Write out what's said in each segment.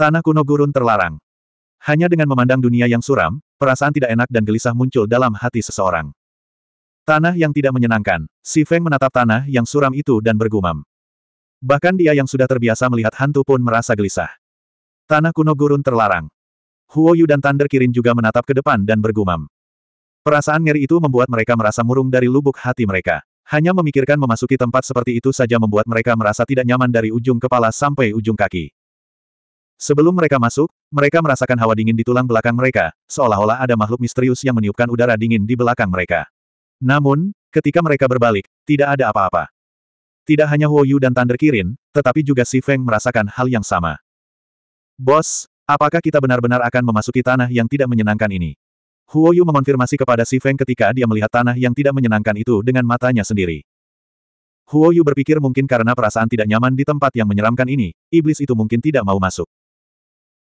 Tanah kuno gurun terlarang. Hanya dengan memandang dunia yang suram, perasaan tidak enak dan gelisah muncul dalam hati seseorang. Tanah yang tidak menyenangkan, si Feng menatap tanah yang suram itu dan bergumam. Bahkan dia yang sudah terbiasa melihat hantu pun merasa gelisah. Tanah kuno gurun terlarang. Huo Yu dan Tander Kirin juga menatap ke depan dan bergumam. Perasaan ngeri itu membuat mereka merasa murung dari lubuk hati mereka. Hanya memikirkan memasuki tempat seperti itu saja membuat mereka merasa tidak nyaman dari ujung kepala sampai ujung kaki. Sebelum mereka masuk, mereka merasakan hawa dingin di tulang belakang mereka, seolah-olah ada makhluk misterius yang meniupkan udara dingin di belakang mereka. Namun, ketika mereka berbalik, tidak ada apa-apa. Tidak hanya Huo Yu dan Tander Kirin, tetapi juga Si Feng merasakan hal yang sama. Bos, apakah kita benar-benar akan memasuki tanah yang tidak menyenangkan ini? Huo Yu mengonfirmasi kepada Si Feng ketika dia melihat tanah yang tidak menyenangkan itu dengan matanya sendiri. Huo Yu berpikir mungkin karena perasaan tidak nyaman di tempat yang menyeramkan ini, iblis itu mungkin tidak mau masuk.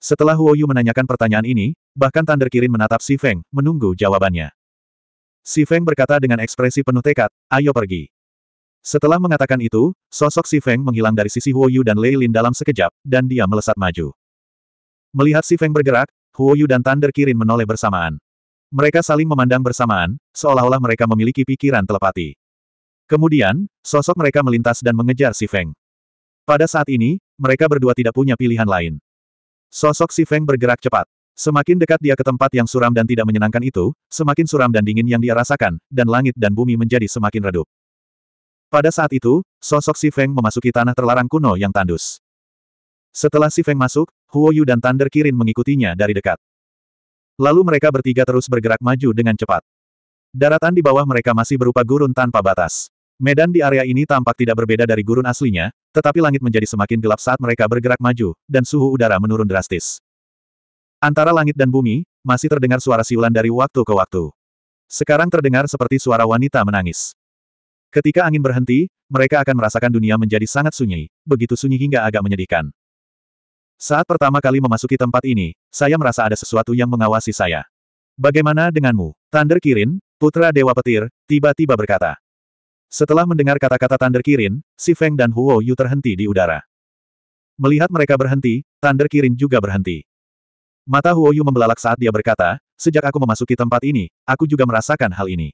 Setelah Huo Yu menanyakan pertanyaan ini, bahkan Thunder Kirin menatap Si Feng, menunggu jawabannya. Si Feng berkata dengan ekspresi penuh tekad, ayo pergi. Setelah mengatakan itu, sosok Si Feng menghilang dari sisi Huo Yu dan Lei Lin dalam sekejap, dan dia melesat maju. Melihat Si Feng bergerak, Huo Yu dan Thunder Kirin menoleh bersamaan. Mereka saling memandang bersamaan, seolah-olah mereka memiliki pikiran telepati. Kemudian, sosok mereka melintas dan mengejar Si Feng. Pada saat ini, mereka berdua tidak punya pilihan lain. Sosok si Feng bergerak cepat. Semakin dekat dia ke tempat yang suram dan tidak menyenangkan itu, semakin suram dan dingin yang dia rasakan, dan langit dan bumi menjadi semakin redup. Pada saat itu, sosok si Feng memasuki tanah terlarang kuno yang tandus. Setelah si Feng masuk, Huo Yu dan Thunder Kirin mengikutinya dari dekat. Lalu mereka bertiga terus bergerak maju dengan cepat. Daratan di bawah mereka masih berupa gurun tanpa batas. Medan di area ini tampak tidak berbeda dari gurun aslinya, tetapi langit menjadi semakin gelap saat mereka bergerak maju, dan suhu udara menurun drastis. Antara langit dan bumi, masih terdengar suara siulan dari waktu ke waktu. Sekarang terdengar seperti suara wanita menangis. Ketika angin berhenti, mereka akan merasakan dunia menjadi sangat sunyi, begitu sunyi hingga agak menyedihkan. Saat pertama kali memasuki tempat ini, saya merasa ada sesuatu yang mengawasi saya. Bagaimana denganmu? Thunder Kirin, putra Dewa Petir, tiba-tiba berkata. Setelah mendengar kata-kata Thunder Kirin, Si Feng dan Huo Yu terhenti di udara. Melihat mereka berhenti, Thunder Kirin juga berhenti. Mata Huo Yu membelalak saat dia berkata, sejak aku memasuki tempat ini, aku juga merasakan hal ini.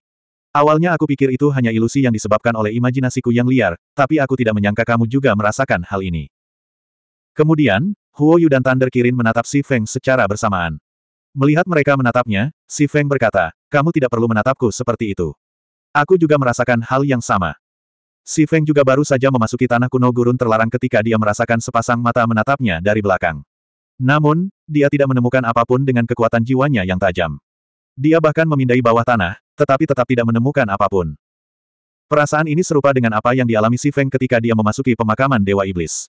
Awalnya aku pikir itu hanya ilusi yang disebabkan oleh imajinasiku yang liar, tapi aku tidak menyangka kamu juga merasakan hal ini. Kemudian, Huo Yu dan Thunder Kirin menatap Si Feng secara bersamaan. Melihat mereka menatapnya, Si Feng berkata, kamu tidak perlu menatapku seperti itu. Aku juga merasakan hal yang sama. Si Feng juga baru saja memasuki tanah kuno gurun terlarang ketika dia merasakan sepasang mata menatapnya dari belakang. Namun, dia tidak menemukan apapun dengan kekuatan jiwanya yang tajam. Dia bahkan memindai bawah tanah, tetapi tetap tidak menemukan apapun. Perasaan ini serupa dengan apa yang dialami Si Feng ketika dia memasuki pemakaman Dewa Iblis.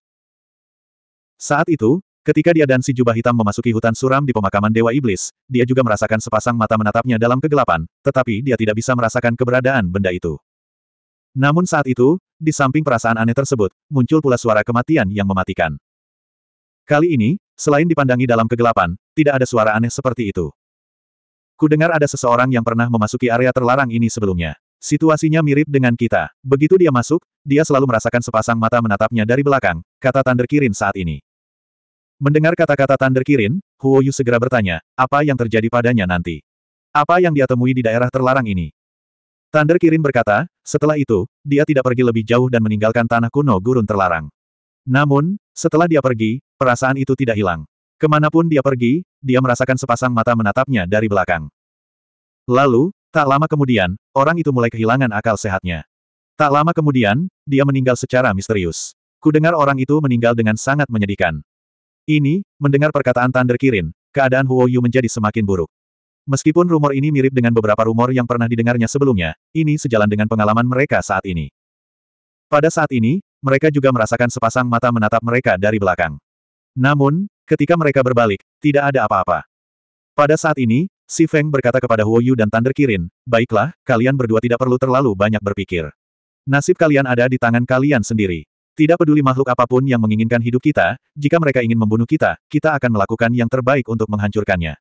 Saat itu, Ketika dia dan si jubah hitam memasuki hutan suram di pemakaman Dewa Iblis, dia juga merasakan sepasang mata menatapnya dalam kegelapan, tetapi dia tidak bisa merasakan keberadaan benda itu. Namun saat itu, di samping perasaan aneh tersebut, muncul pula suara kematian yang mematikan. Kali ini, selain dipandangi dalam kegelapan, tidak ada suara aneh seperti itu. Kudengar ada seseorang yang pernah memasuki area terlarang ini sebelumnya. Situasinya mirip dengan kita. Begitu dia masuk, dia selalu merasakan sepasang mata menatapnya dari belakang, kata Thunder Kirin saat ini. Mendengar kata-kata Thunder Kirin, Huo Yu segera bertanya, apa yang terjadi padanya nanti? Apa yang dia temui di daerah terlarang ini? Thunder Kirin berkata, setelah itu, dia tidak pergi lebih jauh dan meninggalkan tanah kuno gurun terlarang. Namun, setelah dia pergi, perasaan itu tidak hilang. Kemanapun dia pergi, dia merasakan sepasang mata menatapnya dari belakang. Lalu, tak lama kemudian, orang itu mulai kehilangan akal sehatnya. Tak lama kemudian, dia meninggal secara misterius. Kudengar orang itu meninggal dengan sangat menyedihkan. Ini, mendengar perkataan Thunder Kirin, keadaan Huo Yu menjadi semakin buruk. Meskipun rumor ini mirip dengan beberapa rumor yang pernah didengarnya sebelumnya, ini sejalan dengan pengalaman mereka saat ini. Pada saat ini, mereka juga merasakan sepasang mata menatap mereka dari belakang. Namun, ketika mereka berbalik, tidak ada apa-apa. Pada saat ini, Si Feng berkata kepada Huo Yu dan Thunder Kirin, Baiklah, kalian berdua tidak perlu terlalu banyak berpikir. Nasib kalian ada di tangan kalian sendiri. Tidak peduli makhluk apapun yang menginginkan hidup kita, jika mereka ingin membunuh kita, kita akan melakukan yang terbaik untuk menghancurkannya.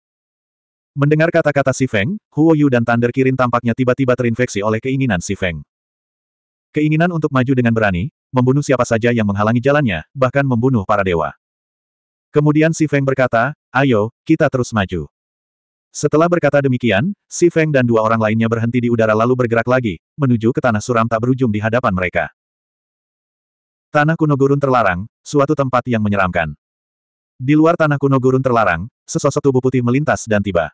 Mendengar kata-kata Si Feng, Huo Yu dan Thunder Kirin tampaknya tiba-tiba terinfeksi oleh keinginan Si Feng. Keinginan untuk maju dengan berani, membunuh siapa saja yang menghalangi jalannya, bahkan membunuh para dewa. Kemudian Si Feng berkata, ayo, kita terus maju. Setelah berkata demikian, Si Feng dan dua orang lainnya berhenti di udara lalu bergerak lagi, menuju ke tanah suram tak berujung di hadapan mereka. Tanah kuno gurun terlarang, suatu tempat yang menyeramkan. Di luar tanah kuno gurun terlarang, sesosok tubuh putih melintas dan tiba.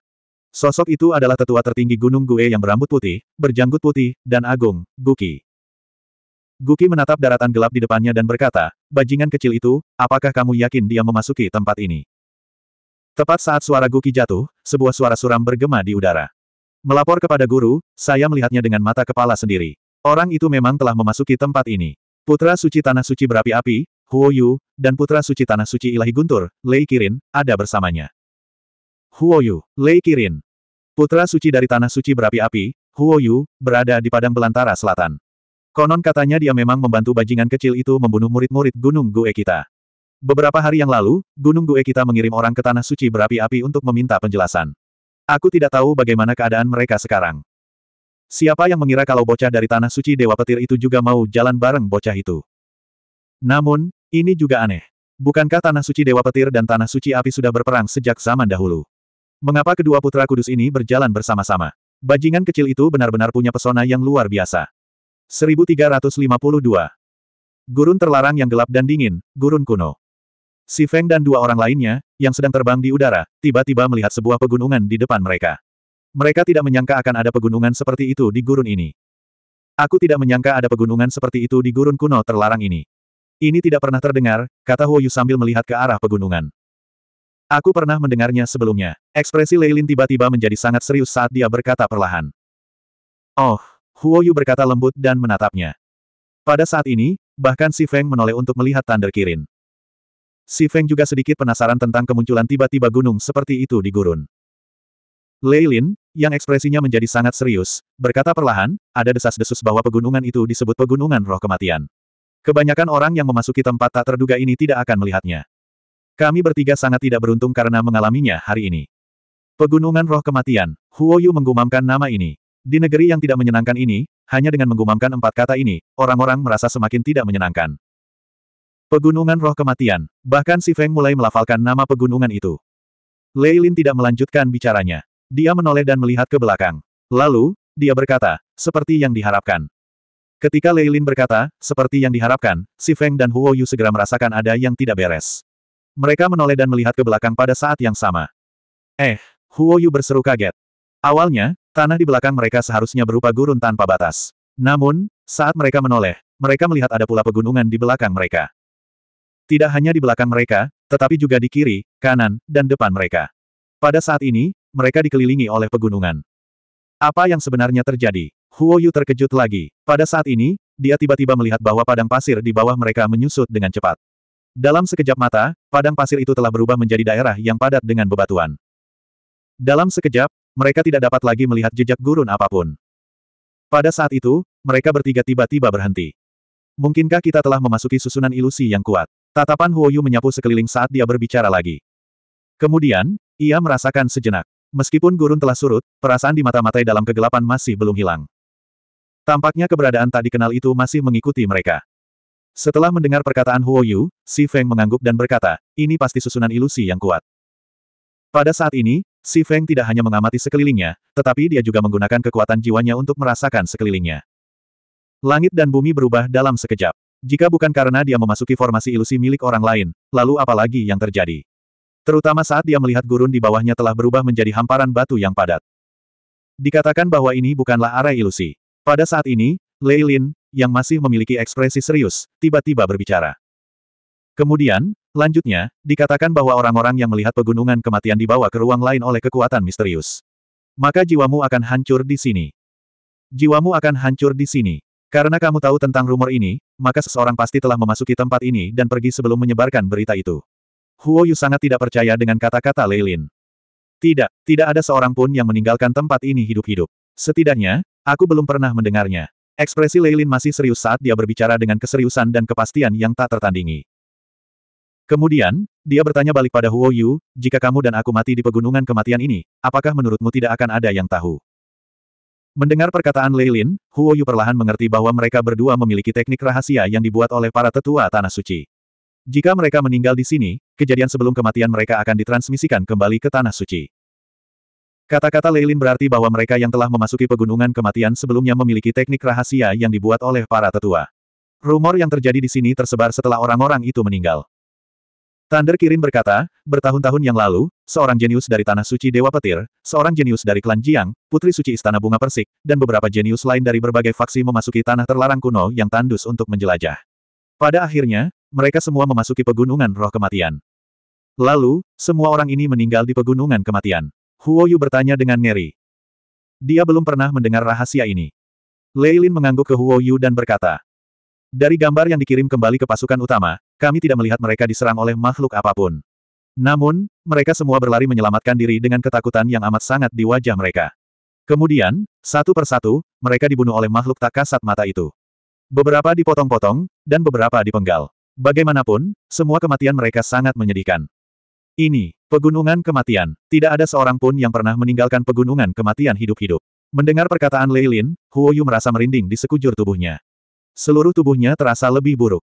Sosok itu adalah tetua tertinggi Gunung Gue yang berambut putih, berjanggut putih, dan agung, Guki. Guki menatap daratan gelap di depannya dan berkata, bajingan kecil itu, apakah kamu yakin dia memasuki tempat ini? Tepat saat suara Guki jatuh, sebuah suara suram bergema di udara. Melapor kepada guru, saya melihatnya dengan mata kepala sendiri. Orang itu memang telah memasuki tempat ini. Putra Suci Tanah Suci Berapi-Api, Huo Yu, dan Putra Suci Tanah Suci Ilahi Guntur, Lei Kirin, ada bersamanya. Huo Yu, Lei Kirin. Putra Suci dari Tanah Suci Berapi-Api, Huo Yu, berada di Padang Belantara Selatan. Konon katanya dia memang membantu bajingan kecil itu membunuh murid-murid Gunung Gue kita. Beberapa hari yang lalu, Gunung Gue kita mengirim orang ke Tanah Suci Berapi-Api untuk meminta penjelasan. Aku tidak tahu bagaimana keadaan mereka sekarang. Siapa yang mengira kalau bocah dari tanah suci Dewa Petir itu juga mau jalan bareng bocah itu? Namun, ini juga aneh. Bukankah Tanah Suci Dewa Petir dan Tanah Suci Api sudah berperang sejak zaman dahulu? Mengapa kedua putra kudus ini berjalan bersama-sama? Bajingan kecil itu benar-benar punya pesona yang luar biasa. 1352 Gurun terlarang yang gelap dan dingin, gurun kuno. Si Feng dan dua orang lainnya, yang sedang terbang di udara, tiba-tiba melihat sebuah pegunungan di depan mereka. Mereka tidak menyangka akan ada pegunungan seperti itu di gurun ini. Aku tidak menyangka ada pegunungan seperti itu di gurun kuno terlarang ini. Ini tidak pernah terdengar, kata Huoyu sambil melihat ke arah pegunungan. Aku pernah mendengarnya sebelumnya. Ekspresi Leilin tiba-tiba menjadi sangat serius saat dia berkata perlahan. Oh, Huoyu berkata lembut dan menatapnya. Pada saat ini, bahkan Si Feng menoleh untuk melihat Thunder Kirin. Si Feng juga sedikit penasaran tentang kemunculan tiba-tiba gunung seperti itu di gurun. Leilin, yang ekspresinya menjadi sangat serius, berkata perlahan, ada desas-desus bahwa pegunungan itu disebut pegunungan roh kematian. Kebanyakan orang yang memasuki tempat tak terduga ini tidak akan melihatnya. Kami bertiga sangat tidak beruntung karena mengalaminya hari ini. Pegunungan roh kematian, Huoyu menggumamkan nama ini. Di negeri yang tidak menyenangkan ini, hanya dengan menggumamkan empat kata ini, orang-orang merasa semakin tidak menyenangkan. Pegunungan roh kematian, bahkan si Feng mulai melafalkan nama pegunungan itu. Lei Lin tidak melanjutkan bicaranya. Dia menoleh dan melihat ke belakang. Lalu, dia berkata, seperti yang diharapkan. Ketika Lei Lin berkata, seperti yang diharapkan, si Feng dan Huo Yu segera merasakan ada yang tidak beres. Mereka menoleh dan melihat ke belakang pada saat yang sama. Eh, Huo Yu berseru kaget. Awalnya, tanah di belakang mereka seharusnya berupa gurun tanpa batas. Namun, saat mereka menoleh, mereka melihat ada pula pegunungan di belakang mereka. Tidak hanya di belakang mereka, tetapi juga di kiri, kanan, dan depan mereka. Pada saat ini, mereka dikelilingi oleh pegunungan. Apa yang sebenarnya terjadi? Huo Yu terkejut lagi. Pada saat ini, dia tiba-tiba melihat bahwa padang pasir di bawah mereka menyusut dengan cepat. Dalam sekejap mata, padang pasir itu telah berubah menjadi daerah yang padat dengan bebatuan. Dalam sekejap, mereka tidak dapat lagi melihat jejak gurun apapun. Pada saat itu, mereka bertiga tiba-tiba berhenti. Mungkinkah kita telah memasuki susunan ilusi yang kuat? Tatapan Huoyu menyapu sekeliling saat dia berbicara lagi. Kemudian, ia merasakan sejenak. Meskipun gurun telah surut, perasaan di mata-matai dalam kegelapan masih belum hilang. Tampaknya keberadaan tak dikenal itu masih mengikuti mereka. Setelah mendengar perkataan Huo Yu, Si Feng mengangguk dan berkata, ini pasti susunan ilusi yang kuat. Pada saat ini, Si Feng tidak hanya mengamati sekelilingnya, tetapi dia juga menggunakan kekuatan jiwanya untuk merasakan sekelilingnya. Langit dan bumi berubah dalam sekejap. Jika bukan karena dia memasuki formasi ilusi milik orang lain, lalu apalagi yang terjadi? Terutama saat dia melihat gurun di bawahnya telah berubah menjadi hamparan batu yang padat. Dikatakan bahwa ini bukanlah arah ilusi. Pada saat ini, Leilin, yang masih memiliki ekspresi serius, tiba-tiba berbicara. Kemudian, lanjutnya, dikatakan bahwa orang-orang yang melihat pegunungan kematian dibawa ke ruang lain oleh kekuatan misterius. Maka jiwamu akan hancur di sini. Jiwamu akan hancur di sini. Karena kamu tahu tentang rumor ini, maka seseorang pasti telah memasuki tempat ini dan pergi sebelum menyebarkan berita itu. Huo Yu sangat tidak percaya dengan kata-kata Leilin. Tidak, tidak ada seorang pun yang meninggalkan tempat ini hidup-hidup. Setidaknya, aku belum pernah mendengarnya. Ekspresi Leilin masih serius saat dia berbicara dengan keseriusan dan kepastian yang tak tertandingi. Kemudian, dia bertanya balik pada Huo Yu, jika kamu dan aku mati di pegunungan kematian ini, apakah menurutmu tidak akan ada yang tahu? Mendengar perkataan Leilin, Huo Yu perlahan mengerti bahwa mereka berdua memiliki teknik rahasia yang dibuat oleh para tetua Tanah Suci. Jika mereka meninggal di sini, kejadian sebelum kematian mereka akan ditransmisikan kembali ke Tanah Suci. Kata-kata Leilin berarti bahwa mereka yang telah memasuki pegunungan kematian sebelumnya memiliki teknik rahasia yang dibuat oleh para tetua. Rumor yang terjadi di sini tersebar setelah orang-orang itu meninggal. Thunder Kirin berkata, bertahun-tahun yang lalu, seorang jenius dari Tanah Suci Dewa Petir, seorang jenius dari klan Jiang, Putri Suci Istana Bunga Persik, dan beberapa jenius lain dari berbagai faksi memasuki tanah terlarang kuno yang tandus untuk menjelajah. Pada akhirnya, mereka semua memasuki pegunungan roh kematian. Lalu, semua orang ini meninggal di pegunungan kematian. Huo Yu bertanya dengan ngeri. Dia belum pernah mendengar rahasia ini. Lei Lin mengangguk ke Huo Yu dan berkata, Dari gambar yang dikirim kembali ke pasukan utama, kami tidak melihat mereka diserang oleh makhluk apapun. Namun, mereka semua berlari menyelamatkan diri dengan ketakutan yang amat sangat di wajah mereka. Kemudian, satu persatu, mereka dibunuh oleh makhluk tak kasat mata itu. Beberapa dipotong-potong, dan beberapa dipenggal. Bagaimanapun, semua kematian mereka sangat menyedihkan. Ini, pegunungan kematian. Tidak ada seorang pun yang pernah meninggalkan pegunungan kematian hidup-hidup. Mendengar perkataan Lei Lin, Huo Yu merasa merinding di sekujur tubuhnya. Seluruh tubuhnya terasa lebih buruk.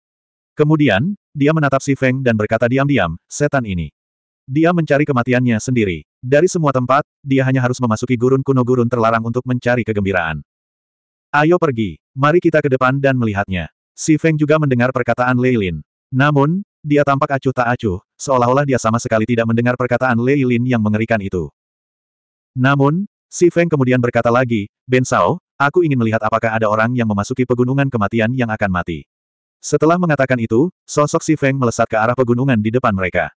Kemudian, dia menatap si Feng dan berkata diam-diam, setan ini. Dia mencari kematiannya sendiri. Dari semua tempat, dia hanya harus memasuki gurun kuno gurun terlarang untuk mencari kegembiraan. Ayo pergi, mari kita ke depan dan melihatnya. Si Feng juga mendengar perkataan Lei Lin, Namun, dia tampak acuh tak acuh, seolah-olah dia sama sekali tidak mendengar perkataan Lei Lin yang mengerikan itu. Namun, Si Feng kemudian berkata lagi, Ben Sao, aku ingin melihat apakah ada orang yang memasuki pegunungan kematian yang akan mati. Setelah mengatakan itu, sosok Si Feng melesat ke arah pegunungan di depan mereka.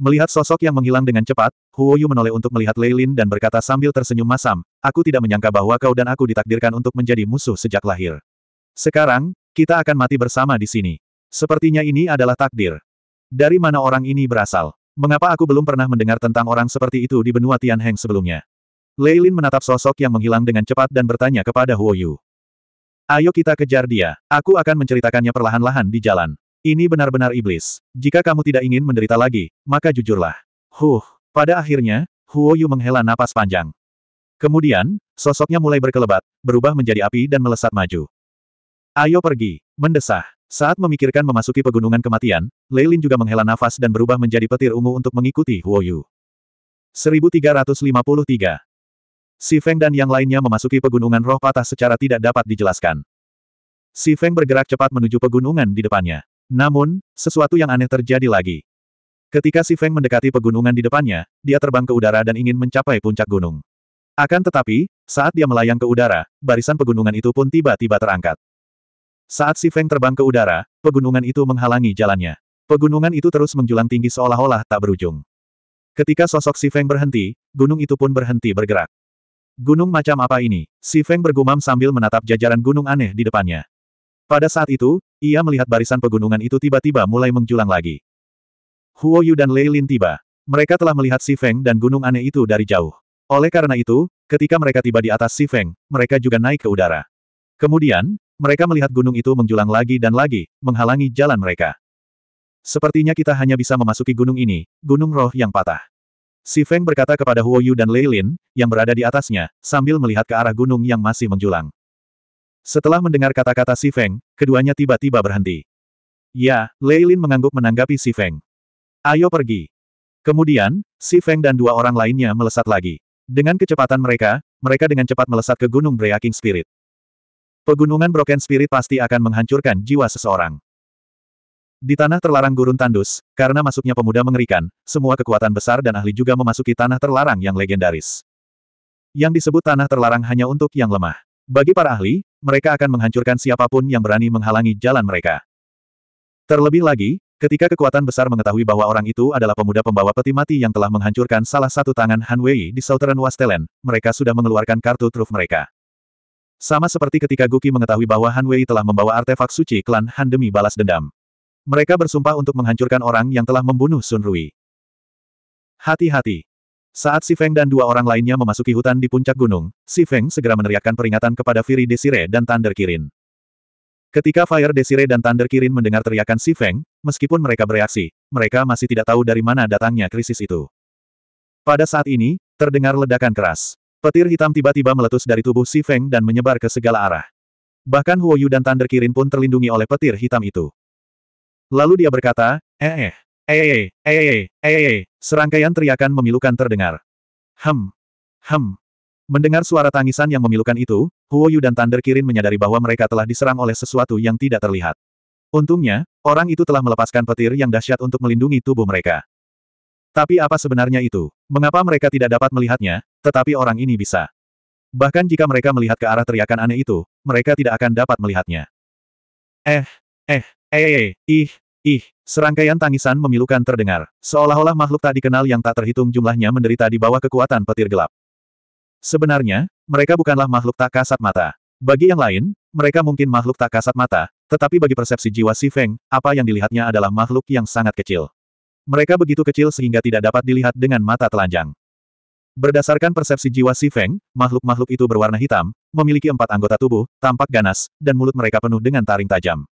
Melihat sosok yang menghilang dengan cepat, Huo Yu menoleh untuk melihat Lei Lin dan berkata sambil tersenyum masam, aku tidak menyangka bahwa kau dan aku ditakdirkan untuk menjadi musuh sejak lahir. Sekarang, kita akan mati bersama di sini. Sepertinya ini adalah takdir. Dari mana orang ini berasal? Mengapa aku belum pernah mendengar tentang orang seperti itu di benua Tianheng sebelumnya? Leilin menatap sosok yang menghilang dengan cepat dan bertanya kepada Huo Yu. Ayo kita kejar dia, aku akan menceritakannya perlahan-lahan di jalan. Ini benar-benar iblis. Jika kamu tidak ingin menderita lagi, maka jujurlah. Huh, pada akhirnya, Huo Yu menghela napas panjang. Kemudian, sosoknya mulai berkelebat, berubah menjadi api dan melesat maju. Ayo pergi. Mendesah. Saat memikirkan memasuki pegunungan kematian, Leilin juga menghela nafas dan berubah menjadi petir ungu untuk mengikuti Huo Yu. 1353 Si Feng dan yang lainnya memasuki pegunungan roh patah secara tidak dapat dijelaskan. Si Feng bergerak cepat menuju pegunungan di depannya. Namun, sesuatu yang aneh terjadi lagi. Ketika Si Feng mendekati pegunungan di depannya, dia terbang ke udara dan ingin mencapai puncak gunung. Akan tetapi, saat dia melayang ke udara, barisan pegunungan itu pun tiba-tiba terangkat. Saat si Feng terbang ke udara, pegunungan itu menghalangi jalannya. Pegunungan itu terus menjulang tinggi seolah-olah tak berujung. Ketika sosok si Feng berhenti, gunung itu pun berhenti bergerak. Gunung macam apa ini? Si Feng bergumam sambil menatap jajaran gunung aneh di depannya. Pada saat itu, ia melihat barisan pegunungan itu tiba-tiba mulai menjulang lagi. Huo Yu dan Lei Lin tiba. Mereka telah melihat Si Feng dan gunung aneh itu dari jauh. Oleh karena itu, ketika mereka tiba di atas Si Feng, mereka juga naik ke udara. Kemudian, mereka melihat gunung itu menjulang lagi dan lagi, menghalangi jalan mereka. Sepertinya kita hanya bisa memasuki gunung ini, gunung roh yang patah. Si Feng berkata kepada Huo Yu dan Lei Lin, yang berada di atasnya, sambil melihat ke arah gunung yang masih menjulang. Setelah mendengar kata-kata Si Feng, keduanya tiba-tiba berhenti. Ya, Lei Lin mengangguk menanggapi Si Feng. Ayo pergi. Kemudian, Si Feng dan dua orang lainnya melesat lagi. Dengan kecepatan mereka, mereka dengan cepat melesat ke Gunung Breaking Spirit. Pegunungan Broken Spirit pasti akan menghancurkan jiwa seseorang. Di tanah terlarang gurun tandus, karena masuknya pemuda mengerikan, semua kekuatan besar dan ahli juga memasuki tanah terlarang yang legendaris. Yang disebut tanah terlarang hanya untuk yang lemah. Bagi para ahli, mereka akan menghancurkan siapapun yang berani menghalangi jalan mereka. Terlebih lagi, ketika kekuatan besar mengetahui bahwa orang itu adalah pemuda pembawa peti mati yang telah menghancurkan salah satu tangan Han Wei di Southern Wastelen, mereka sudah mengeluarkan kartu truf mereka. Sama seperti ketika Guki mengetahui bahwa Han Wei telah membawa artefak suci klan Han demi balas dendam. Mereka bersumpah untuk menghancurkan orang yang telah membunuh Sun Rui. Hati-hati. Saat Si Feng dan dua orang lainnya memasuki hutan di puncak gunung, Si Feng segera meneriakkan peringatan kepada Firi Desire dan Thunder Kirin. Ketika Fire Desire dan Thunder Kirin mendengar teriakan Si Feng, meskipun mereka bereaksi, mereka masih tidak tahu dari mana datangnya krisis itu. Pada saat ini, terdengar ledakan keras. Petir hitam tiba-tiba meletus dari tubuh Si Feng dan menyebar ke segala arah. Bahkan Huo Yu dan Thunder Kirin pun terlindungi oleh petir hitam itu. Lalu dia berkata, eh eh, eh eh, eh eh, eh eh, serangkaian teriakan memilukan terdengar. Hem, hem. Mendengar suara tangisan yang memilukan itu, Huo Yu dan Thunder Kirin menyadari bahwa mereka telah diserang oleh sesuatu yang tidak terlihat. Untungnya, orang itu telah melepaskan petir yang dahsyat untuk melindungi tubuh mereka. Tapi apa sebenarnya itu? Mengapa mereka tidak dapat melihatnya? Tetapi orang ini bisa. Bahkan jika mereka melihat ke arah teriakan aneh itu, mereka tidak akan dapat melihatnya. Eh, eh, eh, eh, ih, ih, serangkaian tangisan memilukan terdengar, seolah-olah makhluk tak dikenal yang tak terhitung jumlahnya menderita di bawah kekuatan petir gelap. Sebenarnya, mereka bukanlah makhluk tak kasat mata. Bagi yang lain, mereka mungkin makhluk tak kasat mata, tetapi bagi persepsi jiwa si Feng, apa yang dilihatnya adalah makhluk yang sangat kecil. Mereka begitu kecil sehingga tidak dapat dilihat dengan mata telanjang. Berdasarkan persepsi jiwa Si Feng, makhluk-makhluk itu berwarna hitam, memiliki empat anggota tubuh, tampak ganas, dan mulut mereka penuh dengan taring tajam.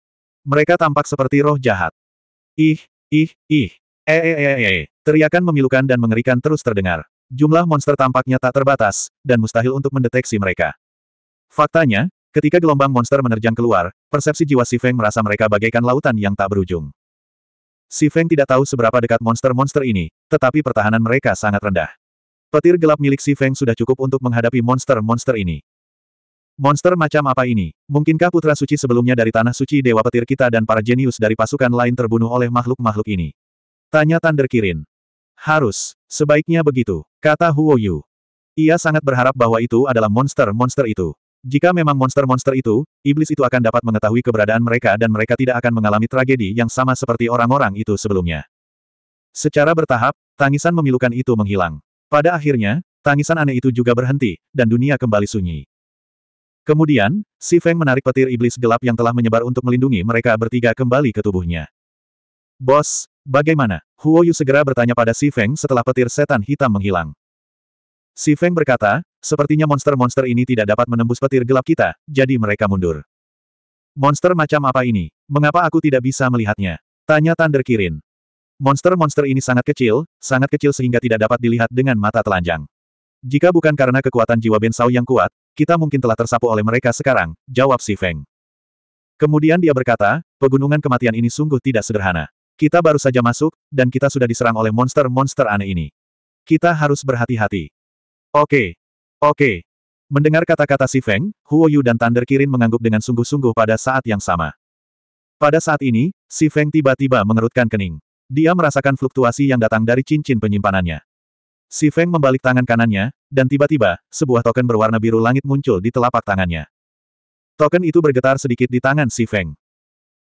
Mereka tampak seperti roh jahat. Ih, ih, ih, eh, eh, eh, eh, teriakan memilukan dan mengerikan terus terdengar. Jumlah monster tampaknya tak terbatas, dan mustahil untuk mendeteksi mereka. Faktanya, ketika gelombang monster menerjang keluar, persepsi jiwa Si Feng merasa mereka bagaikan lautan yang tak berujung. Si Feng tidak tahu seberapa dekat monster-monster ini, tetapi pertahanan mereka sangat rendah. Petir gelap milik Si Feng sudah cukup untuk menghadapi monster-monster ini. Monster macam apa ini? Mungkinkah putra suci sebelumnya dari tanah suci Dewa Petir kita dan para jenius dari pasukan lain terbunuh oleh makhluk-makhluk ini? Tanya Thunder Kirin. Harus, sebaiknya begitu, kata Huo Yu. Ia sangat berharap bahwa itu adalah monster-monster itu. Jika memang monster-monster itu, iblis itu akan dapat mengetahui keberadaan mereka dan mereka tidak akan mengalami tragedi yang sama seperti orang-orang itu sebelumnya. Secara bertahap, tangisan memilukan itu menghilang. Pada akhirnya, tangisan aneh itu juga berhenti, dan dunia kembali sunyi. Kemudian, Si Feng menarik petir iblis gelap yang telah menyebar untuk melindungi mereka bertiga kembali ke tubuhnya. Bos, bagaimana? Huo Yu segera bertanya pada Si Feng setelah petir setan hitam menghilang. Si Feng berkata, sepertinya monster-monster ini tidak dapat menembus petir gelap kita, jadi mereka mundur. Monster macam apa ini? Mengapa aku tidak bisa melihatnya? Tanya Thunder Kirin. Monster-monster ini sangat kecil, sangat kecil sehingga tidak dapat dilihat dengan mata telanjang. Jika bukan karena kekuatan jiwa Bensau yang kuat, kita mungkin telah tersapu oleh mereka sekarang, jawab si Feng. Kemudian dia berkata, pegunungan kematian ini sungguh tidak sederhana. Kita baru saja masuk, dan kita sudah diserang oleh monster-monster aneh ini. Kita harus berhati-hati. Oke. Oke. Mendengar kata-kata si Feng, Huo Yu dan Thunder Kirin mengangguk dengan sungguh-sungguh pada saat yang sama. Pada saat ini, si Feng tiba-tiba mengerutkan kening. Dia merasakan fluktuasi yang datang dari cincin penyimpanannya. Si Feng membalik tangan kanannya, dan tiba-tiba, sebuah token berwarna biru langit muncul di telapak tangannya. Token itu bergetar sedikit di tangan Si Feng.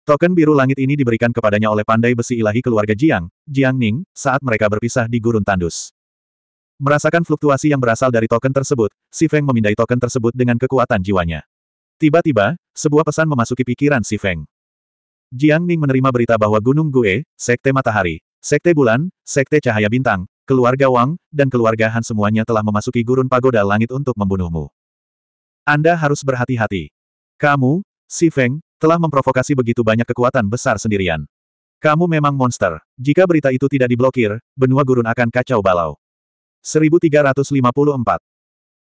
Token biru langit ini diberikan kepadanya oleh pandai besi ilahi keluarga Jiang, Jiang Ning, saat mereka berpisah di gurun tandus. Merasakan fluktuasi yang berasal dari token tersebut, Si Feng memindai token tersebut dengan kekuatan jiwanya. Tiba-tiba, sebuah pesan memasuki pikiran Si Feng. Jiang Ning menerima berita bahwa Gunung Gue, Sekte Matahari, Sekte Bulan, Sekte Cahaya Bintang, keluarga Wang, dan keluarga Han semuanya telah memasuki gurun pagoda langit untuk membunuhmu. Anda harus berhati-hati. Kamu, Si Feng, telah memprovokasi begitu banyak kekuatan besar sendirian. Kamu memang monster. Jika berita itu tidak diblokir, benua gurun akan kacau balau. 1354.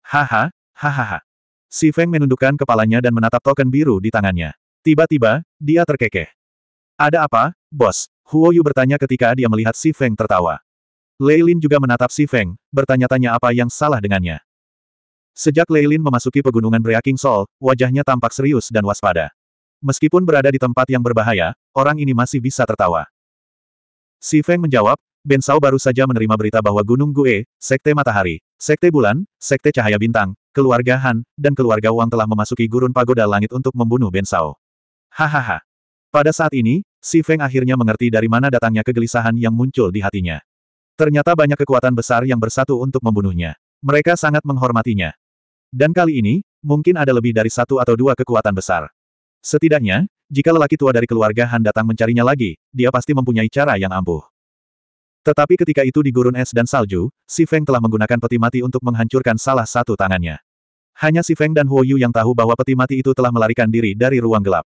Haha, hahaha. Si Feng menundukkan kepalanya dan menatap token biru di tangannya. Tiba-tiba, dia terkekeh. Ada apa, bos? Huo Yu bertanya ketika dia melihat Si Feng tertawa. Lei Lin juga menatap Si Feng, bertanya-tanya apa yang salah dengannya. Sejak Lei Lin memasuki pegunungan Breaking Soul, wajahnya tampak serius dan waspada. Meskipun berada di tempat yang berbahaya, orang ini masih bisa tertawa. Si Feng menjawab, Ben Sao baru saja menerima berita bahwa Gunung Gue, Sekte Matahari, Sekte Bulan, Sekte Cahaya Bintang, keluarga Han, dan keluarga Wang telah memasuki gurun pagoda langit untuk membunuh Ben Sao. Hahaha. Pada saat ini, Si Feng akhirnya mengerti dari mana datangnya kegelisahan yang muncul di hatinya. Ternyata banyak kekuatan besar yang bersatu untuk membunuhnya. Mereka sangat menghormatinya. Dan kali ini, mungkin ada lebih dari satu atau dua kekuatan besar. Setidaknya, jika lelaki tua dari keluarga Han datang mencarinya lagi, dia pasti mempunyai cara yang ampuh. Tetapi ketika itu di gurun es dan salju, Si Feng telah menggunakan peti mati untuk menghancurkan salah satu tangannya. Hanya Si Feng dan Huo Yu yang tahu bahwa peti mati itu telah melarikan diri dari ruang gelap.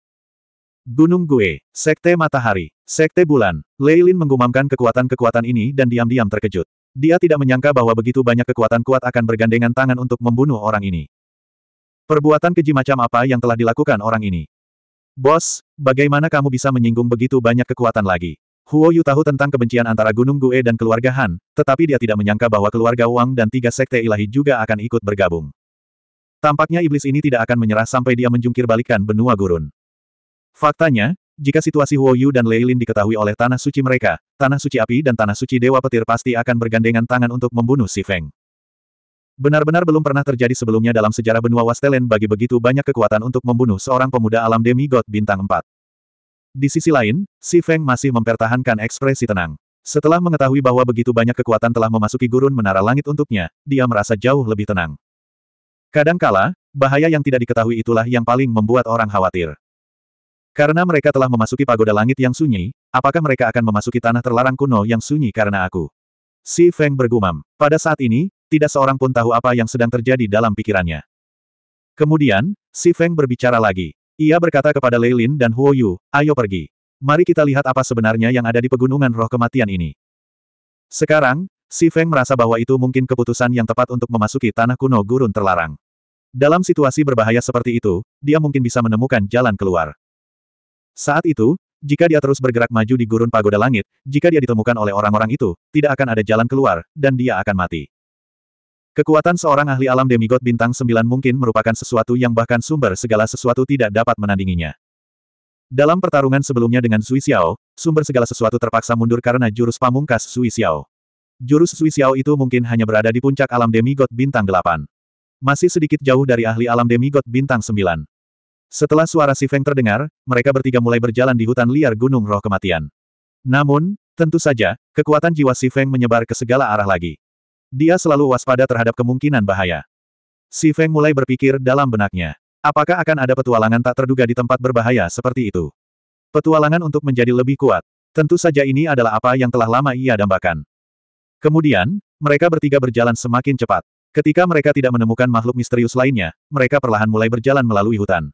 Gunung Gue, Sekte Matahari, Sekte Bulan, Leilin menggumamkan kekuatan-kekuatan ini dan diam-diam terkejut. Dia tidak menyangka bahwa begitu banyak kekuatan kuat akan bergandengan tangan untuk membunuh orang ini. Perbuatan keji macam apa yang telah dilakukan orang ini? Bos, bagaimana kamu bisa menyinggung begitu banyak kekuatan lagi? Huo Yu tahu tentang kebencian antara Gunung Gue dan keluarga Han, tetapi dia tidak menyangka bahwa keluarga Wang dan tiga sekte ilahi juga akan ikut bergabung. Tampaknya iblis ini tidak akan menyerah sampai dia menjungkir balikan benua gurun. Faktanya, jika situasi Huo Yu dan Lei Lin diketahui oleh Tanah Suci mereka, Tanah Suci Api dan Tanah Suci Dewa Petir pasti akan bergandengan tangan untuk membunuh Si Feng. Benar-benar belum pernah terjadi sebelumnya dalam sejarah benua Wastelen bagi begitu banyak kekuatan untuk membunuh seorang pemuda alam demi God bintang 4. Di sisi lain, Si Feng masih mempertahankan ekspresi tenang. Setelah mengetahui bahwa begitu banyak kekuatan telah memasuki gurun menara langit untuknya, dia merasa jauh lebih tenang. Kadangkala, bahaya yang tidak diketahui itulah yang paling membuat orang khawatir. Karena mereka telah memasuki pagoda langit yang sunyi, apakah mereka akan memasuki tanah terlarang kuno yang sunyi karena aku? Si Feng bergumam. Pada saat ini, tidak seorang pun tahu apa yang sedang terjadi dalam pikirannya. Kemudian, Si Feng berbicara lagi. Ia berkata kepada Lei Lin dan Huo Yu, ayo pergi. Mari kita lihat apa sebenarnya yang ada di pegunungan roh kematian ini. Sekarang, Si Feng merasa bahwa itu mungkin keputusan yang tepat untuk memasuki tanah kuno gurun terlarang. Dalam situasi berbahaya seperti itu, dia mungkin bisa menemukan jalan keluar. Saat itu, jika dia terus bergerak maju di gurun pagoda langit, jika dia ditemukan oleh orang-orang itu, tidak akan ada jalan keluar, dan dia akan mati. Kekuatan seorang ahli alam demigod bintang 9 mungkin merupakan sesuatu yang bahkan sumber segala sesuatu tidak dapat menandinginya. Dalam pertarungan sebelumnya dengan Sui Xiao, sumber segala sesuatu terpaksa mundur karena jurus pamungkas Sui Xiao. Jurus Sui Xiao itu mungkin hanya berada di puncak alam demigod bintang 8. Masih sedikit jauh dari ahli alam demigod bintang 9. Setelah suara si Feng terdengar, mereka bertiga mulai berjalan di hutan liar Gunung Roh Kematian. Namun, tentu saja, kekuatan jiwa si Feng menyebar ke segala arah lagi. Dia selalu waspada terhadap kemungkinan bahaya. Si Feng mulai berpikir dalam benaknya. Apakah akan ada petualangan tak terduga di tempat berbahaya seperti itu? Petualangan untuk menjadi lebih kuat. Tentu saja ini adalah apa yang telah lama ia dambakan. Kemudian, mereka bertiga berjalan semakin cepat. Ketika mereka tidak menemukan makhluk misterius lainnya, mereka perlahan mulai berjalan melalui hutan.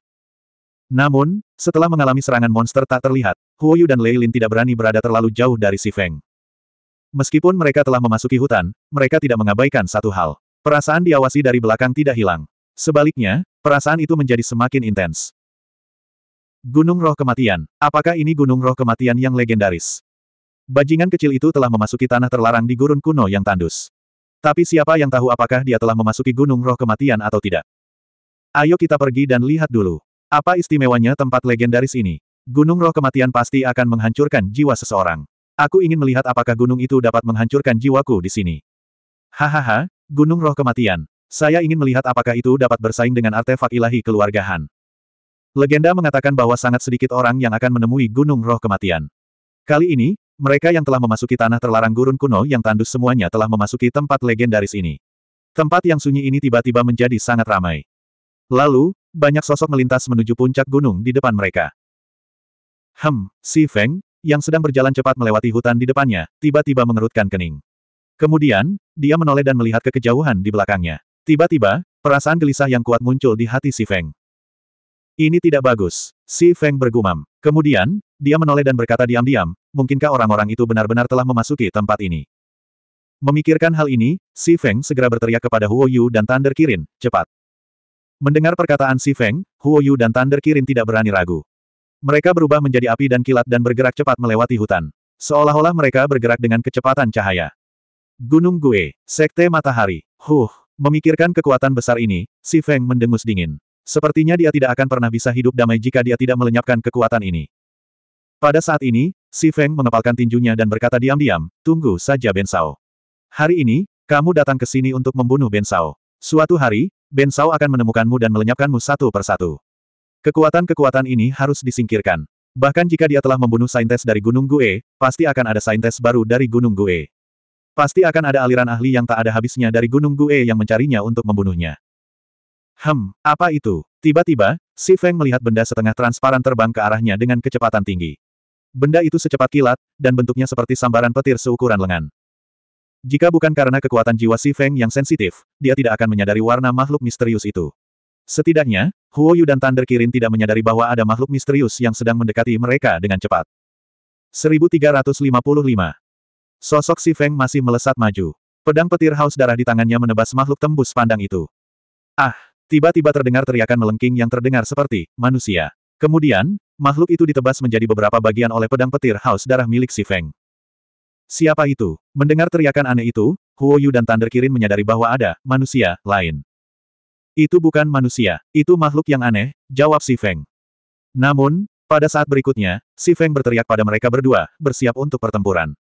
Namun, setelah mengalami serangan monster tak terlihat, Huoyu dan Lei Lin tidak berani berada terlalu jauh dari si Feng. Meskipun mereka telah memasuki hutan, mereka tidak mengabaikan satu hal. Perasaan diawasi dari belakang tidak hilang. Sebaliknya, perasaan itu menjadi semakin intens. Gunung Roh Kematian. Apakah ini Gunung Roh Kematian yang legendaris? Bajingan kecil itu telah memasuki tanah terlarang di gurun kuno yang tandus. Tapi siapa yang tahu apakah dia telah memasuki Gunung Roh Kematian atau tidak? Ayo kita pergi dan lihat dulu. Apa istimewanya tempat legendaris ini? Gunung roh kematian pasti akan menghancurkan jiwa seseorang. Aku ingin melihat apakah gunung itu dapat menghancurkan jiwaku di sini. Hahaha, gunung roh kematian. Saya ingin melihat apakah itu dapat bersaing dengan artefak ilahi keluarga Han. Legenda mengatakan bahwa sangat sedikit orang yang akan menemui gunung roh kematian. Kali ini, mereka yang telah memasuki tanah terlarang gurun kuno yang tandus semuanya telah memasuki tempat legendaris ini. Tempat yang sunyi ini tiba-tiba menjadi sangat ramai. Lalu, banyak sosok melintas menuju puncak gunung di depan mereka. Hem, si Feng, yang sedang berjalan cepat melewati hutan di depannya, tiba-tiba mengerutkan kening. Kemudian, dia menoleh dan melihat ke kejauhan di belakangnya. Tiba-tiba, perasaan gelisah yang kuat muncul di hati si Feng. Ini tidak bagus, si Feng bergumam. Kemudian, dia menoleh dan berkata diam-diam, mungkinkah orang-orang itu benar-benar telah memasuki tempat ini? Memikirkan hal ini, si Feng segera berteriak kepada Huo Yu dan Thunder Kirin, cepat, Mendengar perkataan Si Feng, Huo Yu dan Thunder Kirin tidak berani ragu. Mereka berubah menjadi api dan kilat dan bergerak cepat melewati hutan. Seolah-olah mereka bergerak dengan kecepatan cahaya. Gunung Gue, Sekte Matahari, Huh, memikirkan kekuatan besar ini, Si Feng mendengus dingin. Sepertinya dia tidak akan pernah bisa hidup damai jika dia tidak melenyapkan kekuatan ini. Pada saat ini, Si Feng mengepalkan tinjunya dan berkata diam-diam, tunggu saja Ben Sao. Hari ini, kamu datang ke sini untuk membunuh Ben Sao. Suatu hari, Ben Sao akan menemukanmu dan melenyapkanmu satu persatu. Kekuatan-kekuatan ini harus disingkirkan. Bahkan jika dia telah membunuh saintes dari Gunung Gue, pasti akan ada saintes baru dari Gunung Gue. Pasti akan ada aliran ahli yang tak ada habisnya dari Gunung Gue yang mencarinya untuk membunuhnya. Hem, apa itu? Tiba-tiba, Si Feng melihat benda setengah transparan terbang ke arahnya dengan kecepatan tinggi. Benda itu secepat kilat, dan bentuknya seperti sambaran petir seukuran lengan. Jika bukan karena kekuatan jiwa Si Feng yang sensitif, dia tidak akan menyadari warna makhluk misterius itu. Setidaknya, Huo Yu dan Thunder Kirin tidak menyadari bahwa ada makhluk misterius yang sedang mendekati mereka dengan cepat. 1355 Sosok Si Feng masih melesat maju. Pedang petir haus darah di tangannya menebas makhluk tembus pandang itu. Ah! Tiba-tiba terdengar teriakan melengking yang terdengar seperti manusia. Kemudian, makhluk itu ditebas menjadi beberapa bagian oleh pedang petir haus darah milik Si Feng. Siapa itu? Mendengar teriakan aneh itu, Huo Yu dan Thunder Kirin menyadari bahwa ada manusia lain. Itu bukan manusia, itu makhluk yang aneh, jawab Si Feng. Namun, pada saat berikutnya, Si Feng berteriak pada mereka berdua, bersiap untuk pertempuran.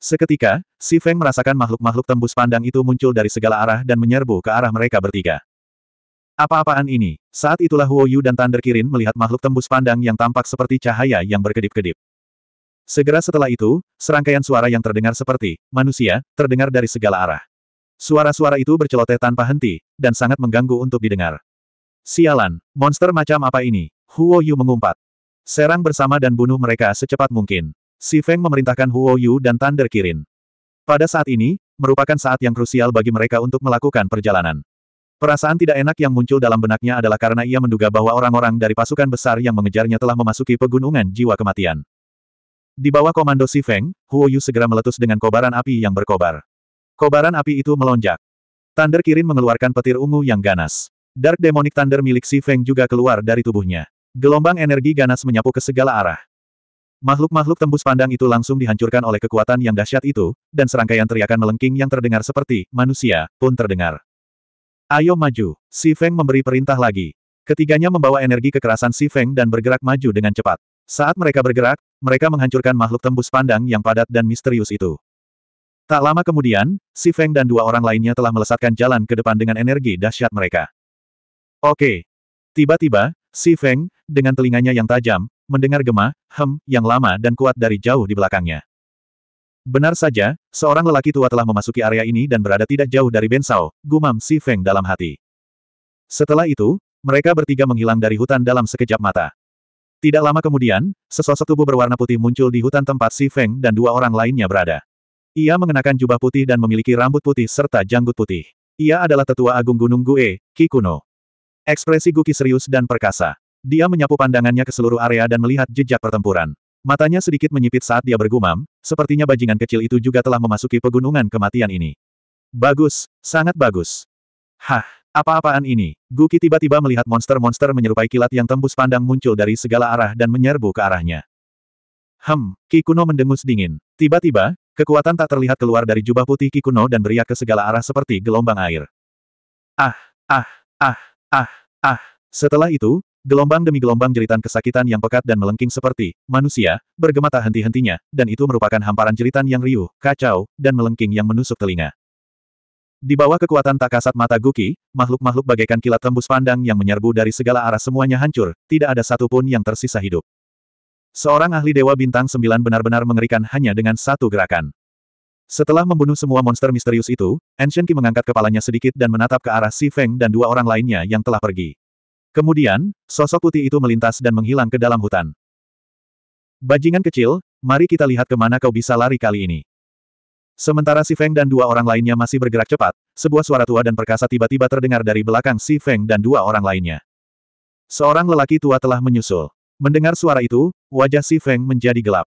Seketika, Si Feng merasakan makhluk-makhluk tembus pandang itu muncul dari segala arah dan menyerbu ke arah mereka bertiga. Apa-apaan ini? Saat itulah Huo Yu dan Thunder Kirin melihat makhluk tembus pandang yang tampak seperti cahaya yang berkedip-kedip. Segera setelah itu, serangkaian suara yang terdengar seperti manusia terdengar dari segala arah. Suara-suara itu berceloteh tanpa henti, dan sangat mengganggu untuk didengar. Sialan, monster macam apa ini? Huo Yu mengumpat. Serang bersama dan bunuh mereka secepat mungkin. Si Feng memerintahkan Huo Yu dan Thunder Kirin. Pada saat ini, merupakan saat yang krusial bagi mereka untuk melakukan perjalanan. Perasaan tidak enak yang muncul dalam benaknya adalah karena ia menduga bahwa orang-orang dari pasukan besar yang mengejarnya telah memasuki pegunungan jiwa kematian. Di bawah komando Si Feng, Huo Yu segera meletus dengan kobaran api yang berkobar. Kobaran api itu melonjak. Thunder Kirin mengeluarkan petir ungu yang ganas. Dark Demonic Thunder milik Si Feng juga keluar dari tubuhnya. Gelombang energi ganas menyapu ke segala arah. Makhluk-makhluk tembus pandang itu langsung dihancurkan oleh kekuatan yang dahsyat itu, dan serangkaian teriakan melengking yang terdengar seperti manusia pun terdengar. Ayo maju, Si Feng memberi perintah lagi. Ketiganya membawa energi kekerasan Si Feng dan bergerak maju dengan cepat. Saat mereka bergerak, mereka menghancurkan makhluk tembus pandang yang padat dan misterius itu. Tak lama kemudian, Si Feng dan dua orang lainnya telah melesatkan jalan ke depan dengan energi dahsyat mereka. Oke. Tiba-tiba, Si Feng, dengan telinganya yang tajam, mendengar gema, hem, yang lama dan kuat dari jauh di belakangnya. Benar saja, seorang lelaki tua telah memasuki area ini dan berada tidak jauh dari Bensao, gumam Si Feng dalam hati. Setelah itu, mereka bertiga menghilang dari hutan dalam sekejap mata. Tidak lama kemudian, sesosok tubuh berwarna putih muncul di hutan tempat Si Feng dan dua orang lainnya berada. Ia mengenakan jubah putih dan memiliki rambut putih serta janggut putih. Ia adalah tetua agung Gunung Gue, Kikuno. Ekspresi Guki serius dan perkasa. Dia menyapu pandangannya ke seluruh area dan melihat jejak pertempuran. Matanya sedikit menyipit saat dia bergumam, sepertinya bajingan kecil itu juga telah memasuki pegunungan kematian ini. Bagus, sangat bagus. Hah. Apa-apaan ini? Guki tiba-tiba melihat monster-monster menyerupai kilat yang tembus pandang muncul dari segala arah dan menyerbu ke arahnya. Hem, Kikuno mendengus dingin. Tiba-tiba, kekuatan tak terlihat keluar dari jubah putih Kikuno dan beriak ke segala arah seperti gelombang air. Ah, ah, ah, ah, ah. Setelah itu, gelombang demi gelombang jeritan kesakitan yang pekat dan melengking seperti manusia, bergema tak henti-hentinya, dan itu merupakan hamparan jeritan yang riuh, kacau, dan melengking yang menusuk telinga. Di bawah kekuatan tak kasat mata Guki, makhluk-makhluk bagaikan kilat tembus pandang yang menyerbu dari segala arah semuanya hancur, tidak ada satupun yang tersisa hidup. Seorang ahli Dewa Bintang sembilan benar-benar mengerikan hanya dengan satu gerakan. Setelah membunuh semua monster misterius itu, Ancient Qi mengangkat kepalanya sedikit dan menatap ke arah Si Feng dan dua orang lainnya yang telah pergi. Kemudian, sosok putih itu melintas dan menghilang ke dalam hutan. Bajingan kecil, mari kita lihat kemana kau bisa lari kali ini. Sementara Si Feng dan dua orang lainnya masih bergerak cepat, sebuah suara tua dan perkasa tiba-tiba terdengar dari belakang Si Feng dan dua orang lainnya. Seorang lelaki tua telah menyusul. Mendengar suara itu, wajah Si Feng menjadi gelap.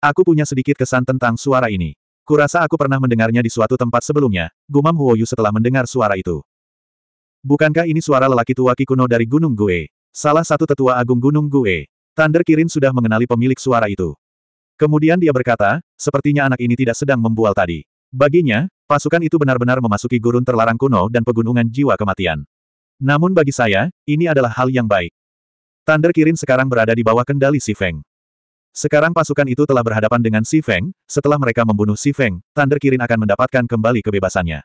Aku punya sedikit kesan tentang suara ini. Kurasa aku pernah mendengarnya di suatu tempat sebelumnya, gumam Huoyu setelah mendengar suara itu. Bukankah ini suara lelaki tua Kikuno dari Gunung Gue? Salah satu tetua agung Gunung Gue. Thunder Kirin sudah mengenali pemilik suara itu. Kemudian dia berkata, sepertinya anak ini tidak sedang membual tadi. Baginya, pasukan itu benar-benar memasuki gurun terlarang kuno dan pegunungan jiwa kematian. Namun bagi saya, ini adalah hal yang baik. Thunder Kirin sekarang berada di bawah kendali Si Feng. Sekarang pasukan itu telah berhadapan dengan Si Feng, setelah mereka membunuh Si Feng, Thunder Kirin akan mendapatkan kembali kebebasannya.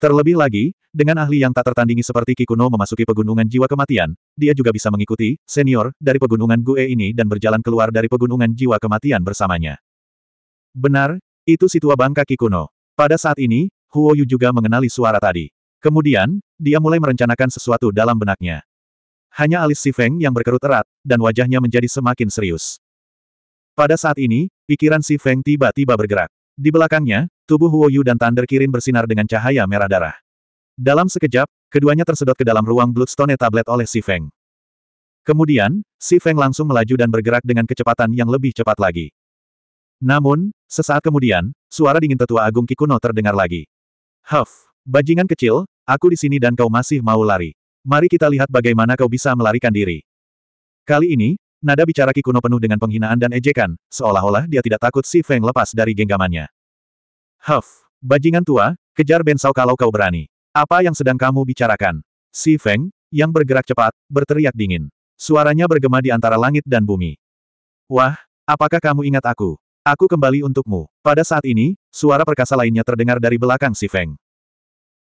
Terlebih lagi, dengan ahli yang tak tertandingi seperti Kikuno memasuki pegunungan jiwa kematian, dia juga bisa mengikuti senior dari pegunungan Gue ini dan berjalan keluar dari pegunungan jiwa kematian bersamanya. Benar, itu si tua bangka Kikuno. Pada saat ini, Huo Yu juga mengenali suara tadi. Kemudian, dia mulai merencanakan sesuatu dalam benaknya. Hanya alis si Feng yang berkerut erat, dan wajahnya menjadi semakin serius. Pada saat ini, pikiran si Feng tiba-tiba bergerak. Di belakangnya, tubuh Huo Yu dan Thunder Kirin bersinar dengan cahaya merah darah. Dalam sekejap, keduanya tersedot ke dalam ruang Bloodstone Tablet oleh Si Feng. Kemudian, Si Feng langsung melaju dan bergerak dengan kecepatan yang lebih cepat lagi. Namun, sesaat kemudian, suara dingin tetua agung Kikuno terdengar lagi. Huff, bajingan kecil, aku di sini dan kau masih mau lari. Mari kita lihat bagaimana kau bisa melarikan diri. Kali ini, Nada bicara Ki kuno penuh dengan penghinaan dan ejekan, seolah-olah dia tidak takut si Feng lepas dari genggamannya. Huff, bajingan tua, kejar Bensau kalau kau berani. Apa yang sedang kamu bicarakan? Si Feng, yang bergerak cepat, berteriak dingin. Suaranya bergema di antara langit dan bumi. Wah, apakah kamu ingat aku? Aku kembali untukmu. Pada saat ini, suara perkasa lainnya terdengar dari belakang si Feng.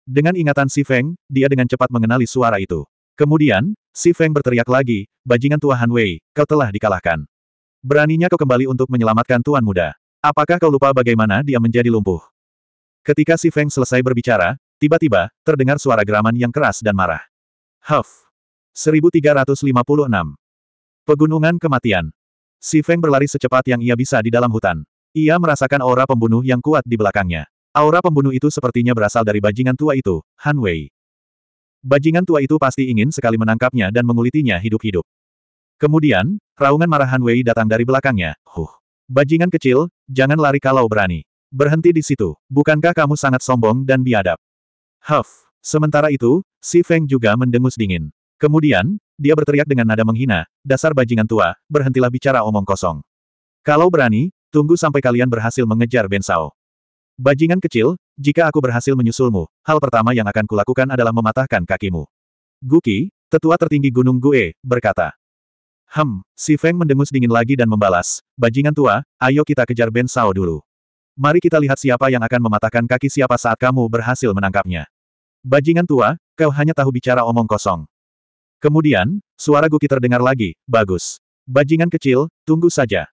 Dengan ingatan si Feng, dia dengan cepat mengenali suara itu. Kemudian, si Feng berteriak lagi, bajingan tua Han Wei, kau telah dikalahkan. Beraninya kau kembali untuk menyelamatkan tuan muda. Apakah kau lupa bagaimana dia menjadi lumpuh? Ketika si Feng selesai berbicara, tiba-tiba, terdengar suara geraman yang keras dan marah. Huff! 1356 Pegunungan Kematian Si Feng berlari secepat yang ia bisa di dalam hutan. Ia merasakan aura pembunuh yang kuat di belakangnya. Aura pembunuh itu sepertinya berasal dari bajingan tua itu, Han Wei. Bajingan tua itu pasti ingin sekali menangkapnya dan mengulitinya hidup-hidup. Kemudian, raungan marahan Wei datang dari belakangnya. Huh. Bajingan kecil, jangan lari kalau berani. Berhenti di situ. Bukankah kamu sangat sombong dan biadab? Huff. Sementara itu, si Feng juga mendengus dingin. Kemudian, dia berteriak dengan nada menghina, dasar bajingan tua, berhentilah bicara omong kosong. Kalau berani, tunggu sampai kalian berhasil mengejar Ben Sao. Bajingan kecil, jika aku berhasil menyusulmu, hal pertama yang akan kulakukan adalah mematahkan kakimu. Guki, tetua tertinggi Gunung Gue, berkata. Hem, si Feng mendengus dingin lagi dan membalas, bajingan tua, ayo kita kejar Ben Sao dulu. Mari kita lihat siapa yang akan mematahkan kaki siapa saat kamu berhasil menangkapnya. Bajingan tua, kau hanya tahu bicara omong kosong. Kemudian, suara Guki terdengar lagi, bagus. Bajingan kecil, tunggu saja.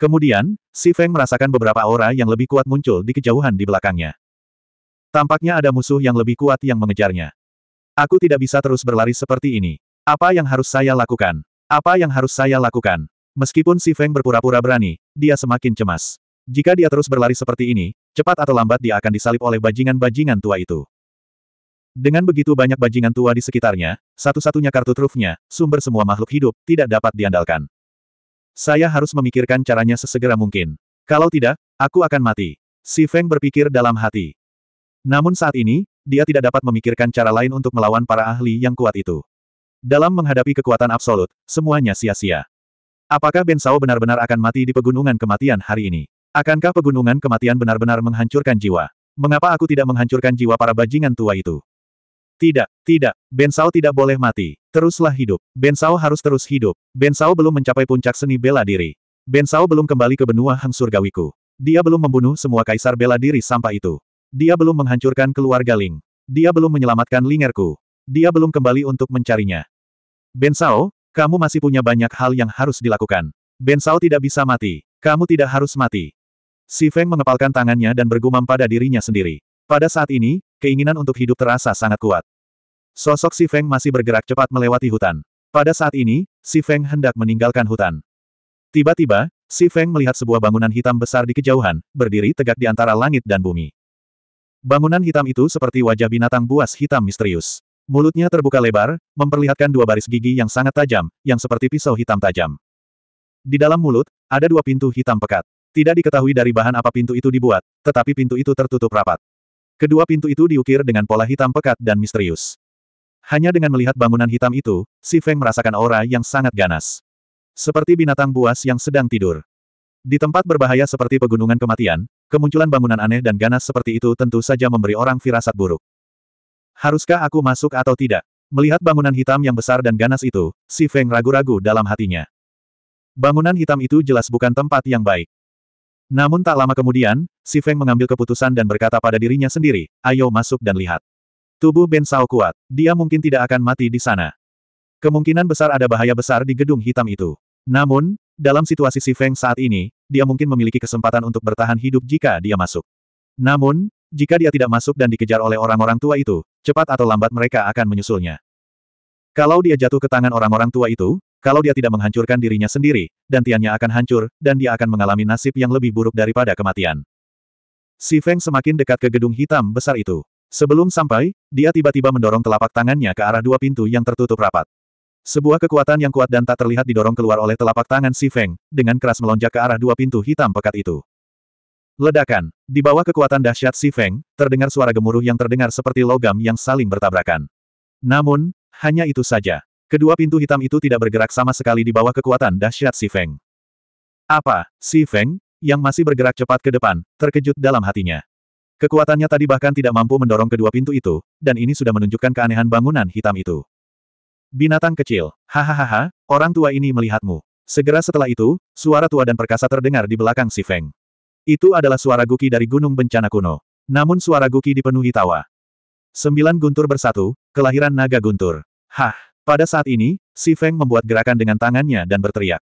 Kemudian, si Feng merasakan beberapa aura yang lebih kuat muncul di kejauhan di belakangnya. Tampaknya ada musuh yang lebih kuat yang mengejarnya. Aku tidak bisa terus berlari seperti ini. Apa yang harus saya lakukan? Apa yang harus saya lakukan? Meskipun Si Feng berpura-pura berani, dia semakin cemas. Jika dia terus berlari seperti ini, cepat atau lambat dia akan disalip oleh bajingan-bajingan tua itu. Dengan begitu banyak bajingan tua di sekitarnya, satu-satunya kartu trufnya, sumber semua makhluk hidup, tidak dapat diandalkan. Saya harus memikirkan caranya sesegera mungkin. Kalau tidak, aku akan mati. Si Feng berpikir dalam hati. Namun saat ini, dia tidak dapat memikirkan cara lain untuk melawan para ahli yang kuat itu. Dalam menghadapi kekuatan absolut, semuanya sia-sia. Apakah Ben Sao benar-benar akan mati di pegunungan kematian hari ini? Akankah pegunungan kematian benar-benar menghancurkan jiwa? Mengapa aku tidak menghancurkan jiwa para bajingan tua itu? Tidak, tidak, Ben Sao tidak boleh mati. Teruslah hidup. Ben Sao harus terus hidup. Ben Sao belum mencapai puncak seni bela diri. Ben Sao belum kembali ke benua Hang Surgawiku. Dia belum membunuh semua kaisar bela diri sampah itu. Dia belum menghancurkan keluarga Ling. Dia belum menyelamatkan Lingerku. Dia belum kembali untuk mencarinya. Ben Sao, kamu masih punya banyak hal yang harus dilakukan. Ben Sao tidak bisa mati. Kamu tidak harus mati. Si Feng mengepalkan tangannya dan bergumam pada dirinya sendiri. Pada saat ini, keinginan untuk hidup terasa sangat kuat. Sosok Si Feng masih bergerak cepat melewati hutan. Pada saat ini, Si Feng hendak meninggalkan hutan. Tiba-tiba, Si Feng melihat sebuah bangunan hitam besar di kejauhan, berdiri tegak di antara langit dan bumi. Bangunan hitam itu seperti wajah binatang buas hitam misterius. Mulutnya terbuka lebar, memperlihatkan dua baris gigi yang sangat tajam, yang seperti pisau hitam tajam. Di dalam mulut, ada dua pintu hitam pekat. Tidak diketahui dari bahan apa pintu itu dibuat, tetapi pintu itu tertutup rapat. Kedua pintu itu diukir dengan pola hitam pekat dan misterius. Hanya dengan melihat bangunan hitam itu, Si Feng merasakan aura yang sangat ganas. Seperti binatang buas yang sedang tidur. Di tempat berbahaya seperti pegunungan kematian, kemunculan bangunan aneh dan ganas seperti itu tentu saja memberi orang firasat buruk. Haruskah aku masuk atau tidak? Melihat bangunan hitam yang besar dan ganas itu, si Feng ragu-ragu dalam hatinya. Bangunan hitam itu jelas bukan tempat yang baik. Namun tak lama kemudian, si Feng mengambil keputusan dan berkata pada dirinya sendiri, ayo masuk dan lihat. Tubuh Ben Sao kuat, dia mungkin tidak akan mati di sana. Kemungkinan besar ada bahaya besar di gedung hitam itu. Namun, dalam situasi Si Feng saat ini, dia mungkin memiliki kesempatan untuk bertahan hidup jika dia masuk. Namun, jika dia tidak masuk dan dikejar oleh orang-orang tua itu, cepat atau lambat mereka akan menyusulnya. Kalau dia jatuh ke tangan orang-orang tua itu, kalau dia tidak menghancurkan dirinya sendiri, dan tiannya akan hancur, dan dia akan mengalami nasib yang lebih buruk daripada kematian. Si Feng semakin dekat ke gedung hitam besar itu. Sebelum sampai, dia tiba-tiba mendorong telapak tangannya ke arah dua pintu yang tertutup rapat. Sebuah kekuatan yang kuat dan tak terlihat didorong keluar oleh telapak tangan Si Feng, dengan keras melonjak ke arah dua pintu hitam pekat itu. Ledakan. Di bawah kekuatan dahsyat Si Feng, terdengar suara gemuruh yang terdengar seperti logam yang saling bertabrakan. Namun, hanya itu saja. Kedua pintu hitam itu tidak bergerak sama sekali di bawah kekuatan dahsyat Si Feng. Apa, Si Feng, yang masih bergerak cepat ke depan, terkejut dalam hatinya. Kekuatannya tadi bahkan tidak mampu mendorong kedua pintu itu, dan ini sudah menunjukkan keanehan bangunan hitam itu. Binatang kecil, hahaha, orang tua ini melihatmu. Segera setelah itu, suara tua dan perkasa terdengar di belakang si Feng. Itu adalah suara Guki dari Gunung Bencana Kuno. Namun suara Guki dipenuhi tawa. Sembilan guntur bersatu, kelahiran naga guntur. Hah! Pada saat ini, si Feng membuat gerakan dengan tangannya dan berteriak.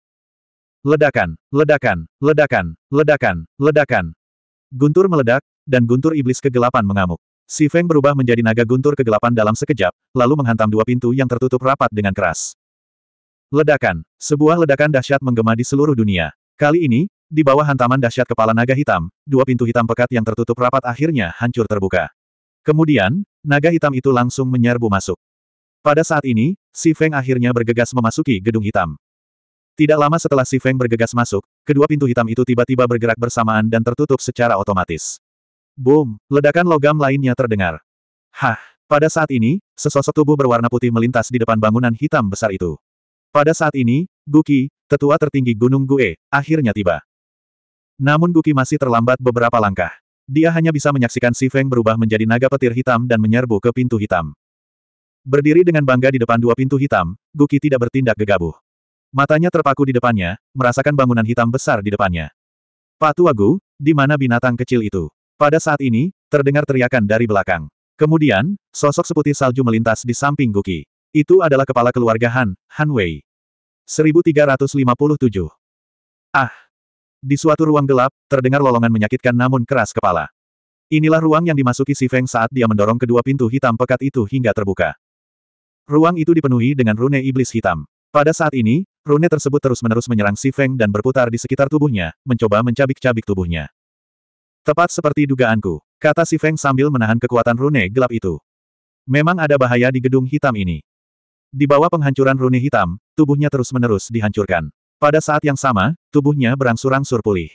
Ledakan, ledakan, ledakan, ledakan, ledakan. Guntur meledak, dan guntur iblis kegelapan mengamuk. Si Feng berubah menjadi naga guntur kegelapan dalam sekejap, lalu menghantam dua pintu yang tertutup rapat dengan keras. Ledakan. Sebuah ledakan dahsyat menggema di seluruh dunia. Kali ini, di bawah hantaman dahsyat kepala naga hitam, dua pintu hitam pekat yang tertutup rapat akhirnya hancur terbuka. Kemudian, naga hitam itu langsung menyerbu masuk. Pada saat ini, Si Feng akhirnya bergegas memasuki gedung hitam. Tidak lama setelah Si Feng bergegas masuk, kedua pintu hitam itu tiba-tiba bergerak bersamaan dan tertutup secara otomatis. Boom, ledakan logam lainnya terdengar. Hah, pada saat ini, sesosok tubuh berwarna putih melintas di depan bangunan hitam besar itu. Pada saat ini, Guki, tetua tertinggi Gunung Gue, akhirnya tiba. Namun Guki masih terlambat beberapa langkah. Dia hanya bisa menyaksikan Si Feng berubah menjadi naga petir hitam dan menyerbu ke pintu hitam. Berdiri dengan bangga di depan dua pintu hitam, Guki tidak bertindak gegabah. Matanya terpaku di depannya, merasakan bangunan hitam besar di depannya. tua Gu, di mana binatang kecil itu? Pada saat ini, terdengar teriakan dari belakang. Kemudian, sosok seputih salju melintas di samping Guki. Itu adalah kepala keluarga Han, Han Wei. 1357. Ah! Di suatu ruang gelap, terdengar lolongan menyakitkan namun keras kepala. Inilah ruang yang dimasuki Si Feng saat dia mendorong kedua pintu hitam pekat itu hingga terbuka. Ruang itu dipenuhi dengan rune iblis hitam. Pada saat ini, rune tersebut terus-menerus menyerang Si Feng dan berputar di sekitar tubuhnya, mencoba mencabik-cabik tubuhnya. Tepat seperti dugaanku, kata si Feng sambil menahan kekuatan rune gelap itu. Memang ada bahaya di gedung hitam ini. Di bawah penghancuran rune hitam, tubuhnya terus-menerus dihancurkan. Pada saat yang sama, tubuhnya berangsur-angsur pulih.